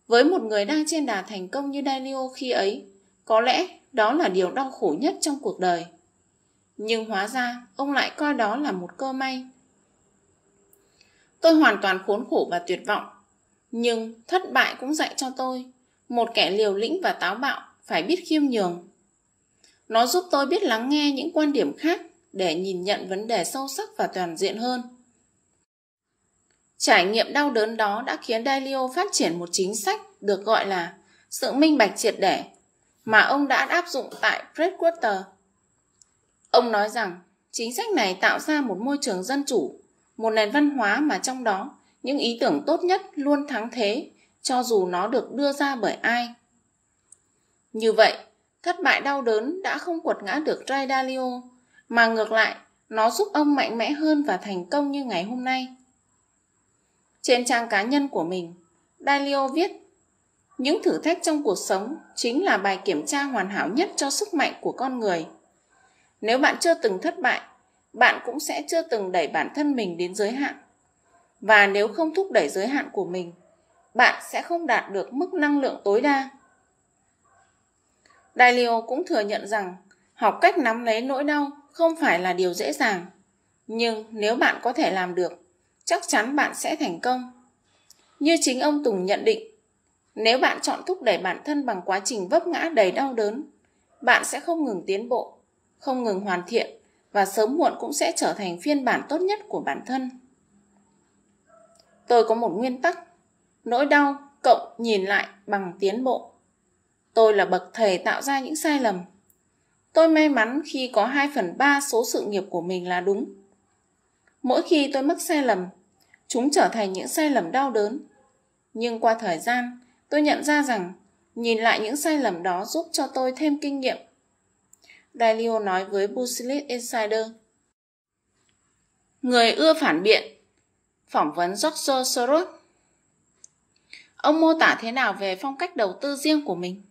Với một người đang trên đà thành công như Dalio khi ấy, có lẽ đó là điều đau khổ nhất trong cuộc đời. Nhưng hóa ra, ông lại coi đó là một cơ may. Tôi hoàn toàn khốn khổ và tuyệt vọng. Nhưng thất bại cũng dạy cho tôi, một kẻ liều lĩnh và táo bạo phải biết khiêm nhường nó giúp tôi biết lắng nghe những quan điểm khác để nhìn nhận vấn đề sâu sắc và toàn diện hơn trải nghiệm đau đớn đó đã khiến dalio phát triển một chính sách được gọi là sự minh bạch triệt để mà ông đã áp dụng tại Breadwater. Ông nói rằng chính sách này tạo ra một môi trường dân chủ, một nền văn hóa mà trong đó những ý tưởng tốt nhất luôn thắng thế cho dù nó được đưa ra bởi ai như vậy, thất bại đau đớn đã không quật ngã được Ray Dalio, mà ngược lại, nó giúp ông mạnh mẽ hơn và thành công như ngày hôm nay. Trên trang cá nhân của mình, Dalio viết Những thử thách trong cuộc sống chính là bài kiểm tra hoàn hảo nhất cho sức mạnh của con người. Nếu bạn chưa từng thất bại, bạn cũng sẽ chưa từng đẩy bản thân mình đến giới hạn. Và nếu không thúc đẩy giới hạn của mình, bạn sẽ không đạt được mức năng lượng tối đa. Dalio cũng thừa nhận rằng học cách nắm lấy nỗi đau không phải là điều dễ dàng. Nhưng nếu bạn có thể làm được, chắc chắn bạn sẽ thành công. Như chính ông Tùng nhận định, nếu bạn chọn thúc đẩy bản thân bằng quá trình vấp ngã đầy đau đớn, bạn sẽ không ngừng tiến bộ, không ngừng hoàn thiện và sớm muộn cũng sẽ trở thành phiên bản tốt nhất của bản thân. Tôi có một nguyên tắc, nỗi đau cộng nhìn lại bằng tiến bộ. Tôi là bậc thầy tạo ra những sai lầm. Tôi may mắn khi có 2 phần 3 số sự nghiệp của mình là đúng. Mỗi khi tôi mắc sai lầm, chúng trở thành những sai lầm đau đớn. Nhưng qua thời gian, tôi nhận ra rằng nhìn lại những sai lầm đó giúp cho tôi thêm kinh nghiệm. Dalio nói với Busilit Insider. Người ưa phản biện Phỏng vấn George Soros Ông mô tả thế nào về phong cách đầu tư riêng của mình?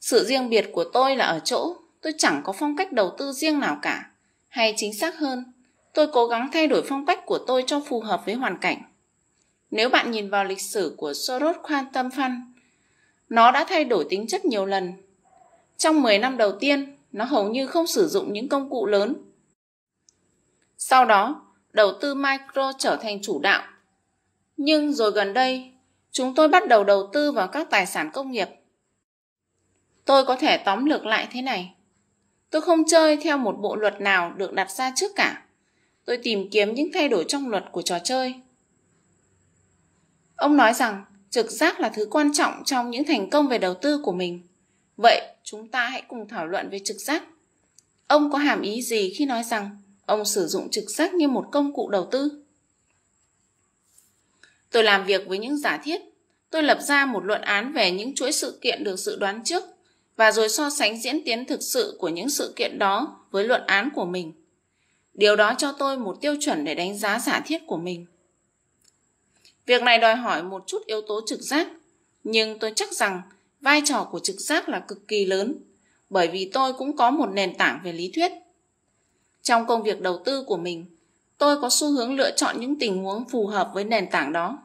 Sự riêng biệt của tôi là ở chỗ tôi chẳng có phong cách đầu tư riêng nào cả, hay chính xác hơn, tôi cố gắng thay đổi phong cách của tôi cho phù hợp với hoàn cảnh. Nếu bạn nhìn vào lịch sử của Soros Quantum Fund, nó đã thay đổi tính chất nhiều lần. Trong 10 năm đầu tiên, nó hầu như không sử dụng những công cụ lớn. Sau đó, đầu tư micro trở thành chủ đạo. Nhưng rồi gần đây, chúng tôi bắt đầu đầu tư vào các tài sản công nghiệp tôi có thể tóm lược lại thế này tôi không chơi theo một bộ luật nào được đặt ra trước cả tôi tìm kiếm những thay đổi trong luật của trò chơi ông nói rằng trực giác là thứ quan trọng trong những thành công về đầu tư của mình vậy chúng ta hãy cùng thảo luận về trực giác ông có hàm ý gì khi nói rằng ông sử dụng trực giác như một công cụ đầu tư tôi làm việc với những giả thiết tôi lập ra một luận án về những chuỗi sự kiện được dự đoán trước và rồi so sánh diễn tiến thực sự của những sự kiện đó với luận án của mình. Điều đó cho tôi một tiêu chuẩn để đánh giá giả thiết của mình. Việc này đòi hỏi một chút yếu tố trực giác, nhưng tôi chắc rằng vai trò của trực giác là cực kỳ lớn, bởi vì tôi cũng có một nền tảng về lý thuyết. Trong công việc đầu tư của mình, tôi có xu hướng lựa chọn những tình huống phù hợp với nền tảng đó.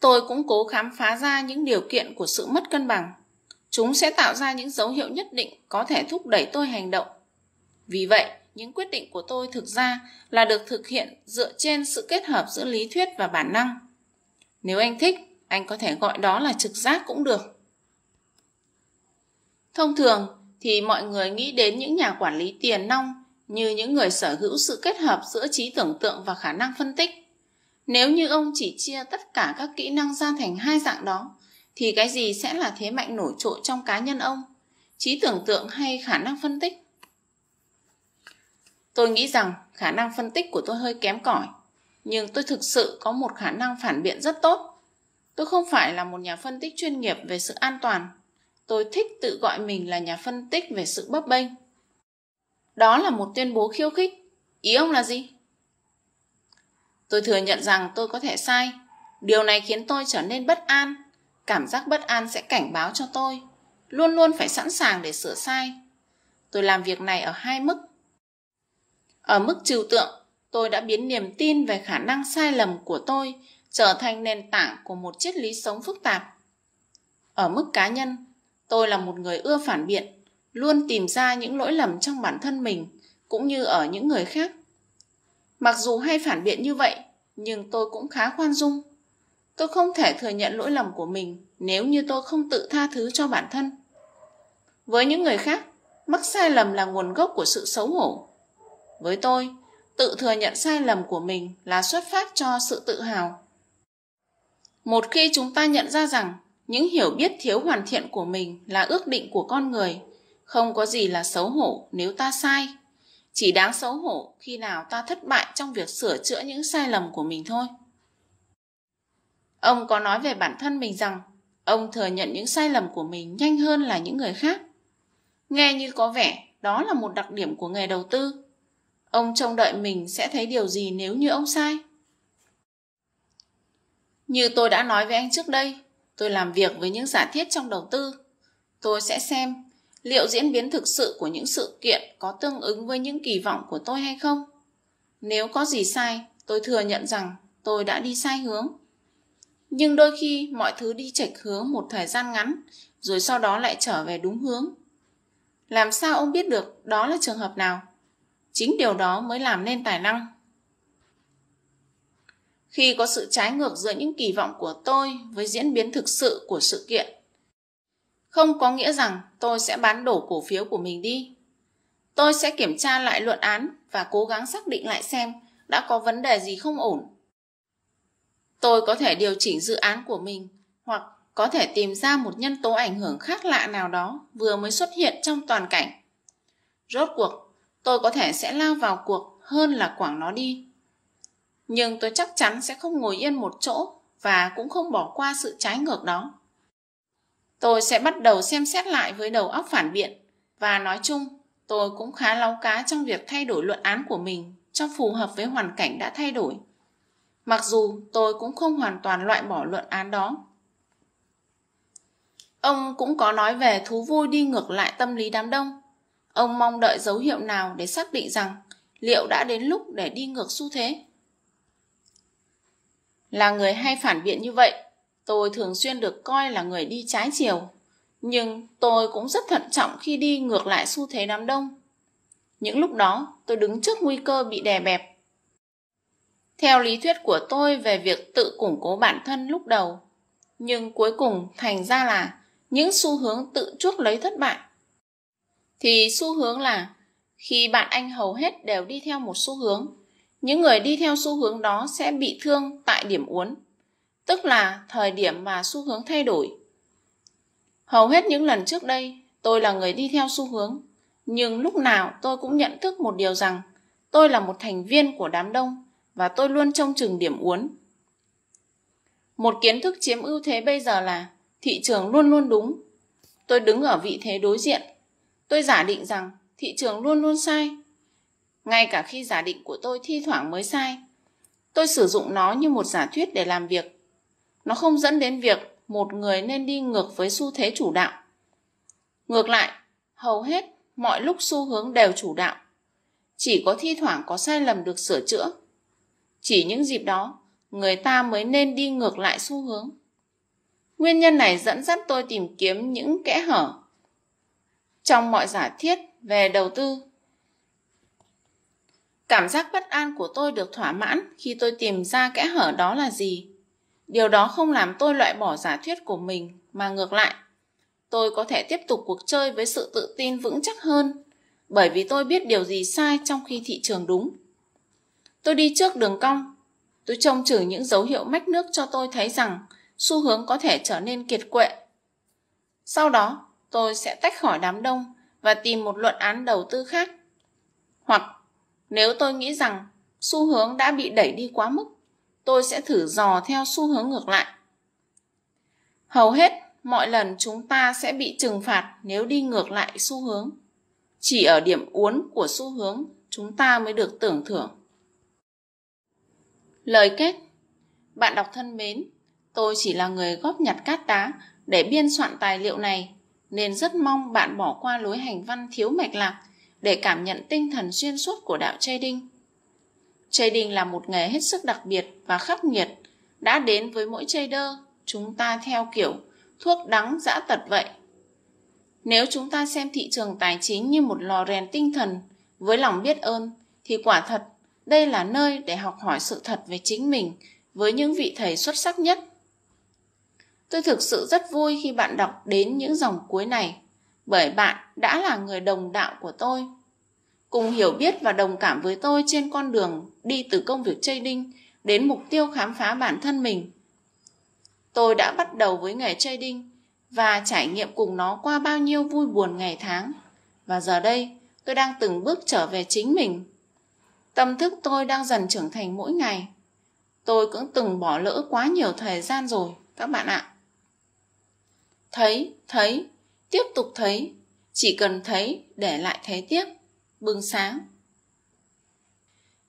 Tôi cũng cố khám phá ra những điều kiện của sự mất cân bằng Chúng sẽ tạo ra những dấu hiệu nhất định có thể thúc đẩy tôi hành động. Vì vậy, những quyết định của tôi thực ra là được thực hiện dựa trên sự kết hợp giữa lý thuyết và bản năng. Nếu anh thích, anh có thể gọi đó là trực giác cũng được. Thông thường thì mọi người nghĩ đến những nhà quản lý tiền nong như những người sở hữu sự kết hợp giữa trí tưởng tượng và khả năng phân tích. Nếu như ông chỉ chia tất cả các kỹ năng ra thành hai dạng đó, thì cái gì sẽ là thế mạnh nổi trội trong cá nhân ông trí tưởng tượng hay khả năng phân tích tôi nghĩ rằng khả năng phân tích của tôi hơi kém cỏi nhưng tôi thực sự có một khả năng phản biện rất tốt tôi không phải là một nhà phân tích chuyên nghiệp về sự an toàn tôi thích tự gọi mình là nhà phân tích về sự bấp bênh đó là một tuyên bố khiêu khích ý ông là gì tôi thừa nhận rằng tôi có thể sai điều này khiến tôi trở nên bất an cảm giác bất an sẽ cảnh báo cho tôi luôn luôn phải sẵn sàng để sửa sai tôi làm việc này ở hai mức ở mức trừu tượng tôi đã biến niềm tin về khả năng sai lầm của tôi trở thành nền tảng của một triết lý sống phức tạp ở mức cá nhân tôi là một người ưa phản biện luôn tìm ra những lỗi lầm trong bản thân mình cũng như ở những người khác mặc dù hay phản biện như vậy nhưng tôi cũng khá khoan dung Tôi không thể thừa nhận lỗi lầm của mình nếu như tôi không tự tha thứ cho bản thân. Với những người khác, mắc sai lầm là nguồn gốc của sự xấu hổ. Với tôi, tự thừa nhận sai lầm của mình là xuất phát cho sự tự hào. Một khi chúng ta nhận ra rằng những hiểu biết thiếu hoàn thiện của mình là ước định của con người, không có gì là xấu hổ nếu ta sai. Chỉ đáng xấu hổ khi nào ta thất bại trong việc sửa chữa những sai lầm của mình thôi. Ông có nói về bản thân mình rằng ông thừa nhận những sai lầm của mình nhanh hơn là những người khác. Nghe như có vẻ đó là một đặc điểm của nghề đầu tư. Ông trông đợi mình sẽ thấy điều gì nếu như ông sai? Như tôi đã nói với anh trước đây, tôi làm việc với những giả thiết trong đầu tư. Tôi sẽ xem liệu diễn biến thực sự của những sự kiện có tương ứng với những kỳ vọng của tôi hay không. Nếu có gì sai, tôi thừa nhận rằng tôi đã đi sai hướng nhưng đôi khi mọi thứ đi chệch hướng một thời gian ngắn rồi sau đó lại trở về đúng hướng làm sao ông biết được đó là trường hợp nào chính điều đó mới làm nên tài năng khi có sự trái ngược giữa những kỳ vọng của tôi với diễn biến thực sự của sự kiện không có nghĩa rằng tôi sẽ bán đổ cổ phiếu của mình đi tôi sẽ kiểm tra lại luận án và cố gắng xác định lại xem đã có vấn đề gì không ổn Tôi có thể điều chỉnh dự án của mình hoặc có thể tìm ra một nhân tố ảnh hưởng khác lạ nào đó vừa mới xuất hiện trong toàn cảnh. Rốt cuộc, tôi có thể sẽ lao vào cuộc hơn là quảng nó đi. Nhưng tôi chắc chắn sẽ không ngồi yên một chỗ và cũng không bỏ qua sự trái ngược đó. Tôi sẽ bắt đầu xem xét lại với đầu óc phản biện và nói chung tôi cũng khá láu cá trong việc thay đổi luận án của mình cho phù hợp với hoàn cảnh đã thay đổi. Mặc dù tôi cũng không hoàn toàn loại bỏ luận án đó. Ông cũng có nói về thú vui đi ngược lại tâm lý đám đông. Ông mong đợi dấu hiệu nào để xác định rằng liệu đã đến lúc để đi ngược xu thế. Là người hay phản biện như vậy, tôi thường xuyên được coi là người đi trái chiều, nhưng tôi cũng rất thận trọng khi đi ngược lại xu thế đám đông. Những lúc đó, tôi đứng trước nguy cơ bị đè bẹp theo lý thuyết của tôi về việc tự củng cố bản thân lúc đầu nhưng cuối cùng thành ra là những xu hướng tự chuốc lấy thất bại thì xu hướng là khi bạn anh hầu hết đều đi theo một xu hướng những người đi theo xu hướng đó sẽ bị thương tại điểm uốn tức là thời điểm mà xu hướng thay đổi hầu hết những lần trước đây tôi là người đi theo xu hướng nhưng lúc nào tôi cũng nhận thức một điều rằng tôi là một thành viên của đám đông và tôi luôn trông chừng điểm uốn. Một kiến thức chiếm ưu thế bây giờ là thị trường luôn luôn đúng. Tôi đứng ở vị thế đối diện. Tôi giả định rằng thị trường luôn luôn sai. Ngay cả khi giả định của tôi thi thoảng mới sai, tôi sử dụng nó như một giả thuyết để làm việc. Nó không dẫn đến việc một người nên đi ngược với xu thế chủ đạo. Ngược lại, hầu hết mọi lúc xu hướng đều chủ đạo. Chỉ có thi thoảng có sai lầm được sửa chữa chỉ những dịp đó, người ta mới nên đi ngược lại xu hướng. Nguyên nhân này dẫn dắt tôi tìm kiếm những kẽ hở trong mọi giả thiết về đầu tư. Cảm giác bất an của tôi được thỏa mãn khi tôi tìm ra kẽ hở đó là gì. Điều đó không làm tôi loại bỏ giả thuyết của mình, mà ngược lại, tôi có thể tiếp tục cuộc chơi với sự tự tin vững chắc hơn, bởi vì tôi biết điều gì sai trong khi thị trường đúng. Tôi đi trước đường cong. Tôi trông chử những dấu hiệu mách nước cho tôi thấy rằng xu hướng có thể trở nên kiệt quệ. Sau đó, tôi sẽ tách khỏi đám đông và tìm một luận án đầu tư khác. Hoặc, nếu tôi nghĩ rằng xu hướng đã bị đẩy đi quá mức, tôi sẽ thử dò theo xu hướng ngược lại. Hầu hết, mọi lần chúng ta sẽ bị trừng phạt nếu đi ngược lại xu hướng. Chỉ ở điểm uốn của xu hướng, chúng ta mới được tưởng thưởng. Lời kết Bạn đọc thân mến, tôi chỉ là người góp nhặt cát đá để biên soạn tài liệu này, nên rất mong bạn bỏ qua lối hành văn thiếu mạch lạc để cảm nhận tinh thần xuyên suốt của đạo trading. Trading là một nghề hết sức đặc biệt và khắc nghiệt. Đã đến với mỗi trader, chúng ta theo kiểu thuốc đắng dã tật vậy. Nếu chúng ta xem thị trường tài chính như một lò rèn tinh thần với lòng biết ơn, thì quả thật đây là nơi để học hỏi sự thật về chính mình với những vị thầy xuất sắc nhất tôi thực sự rất vui khi bạn đọc đến những dòng cuối này bởi bạn đã là người đồng đạo của tôi cùng hiểu biết và đồng cảm với tôi trên con đường đi từ công việc chơi đinh đến mục tiêu khám phá bản thân mình tôi đã bắt đầu với nghề chơi đinh và trải nghiệm cùng nó qua bao nhiêu vui buồn ngày tháng và giờ đây tôi đang từng bước trở về chính mình Tâm thức tôi đang dần trưởng thành mỗi ngày. Tôi cũng từng bỏ lỡ quá nhiều thời gian rồi, các bạn ạ. Thấy, thấy, tiếp tục thấy, chỉ cần thấy để lại thấy tiếp, bừng sáng.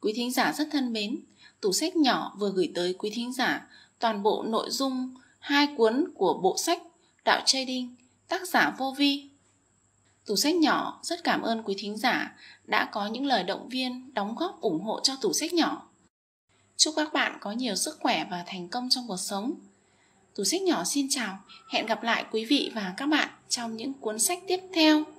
Quý thính giả rất thân mến, tủ sách nhỏ vừa gửi tới quý thính giả toàn bộ nội dung hai cuốn của bộ sách Đạo Trading, tác giả Vô Vi. Tủ sách nhỏ rất cảm ơn quý thính giả đã có những lời động viên, đóng góp ủng hộ cho tủ sách nhỏ. Chúc các bạn có nhiều sức khỏe và thành công trong cuộc sống. Tủ sách nhỏ xin chào, hẹn gặp lại quý vị và các bạn trong những cuốn sách tiếp theo.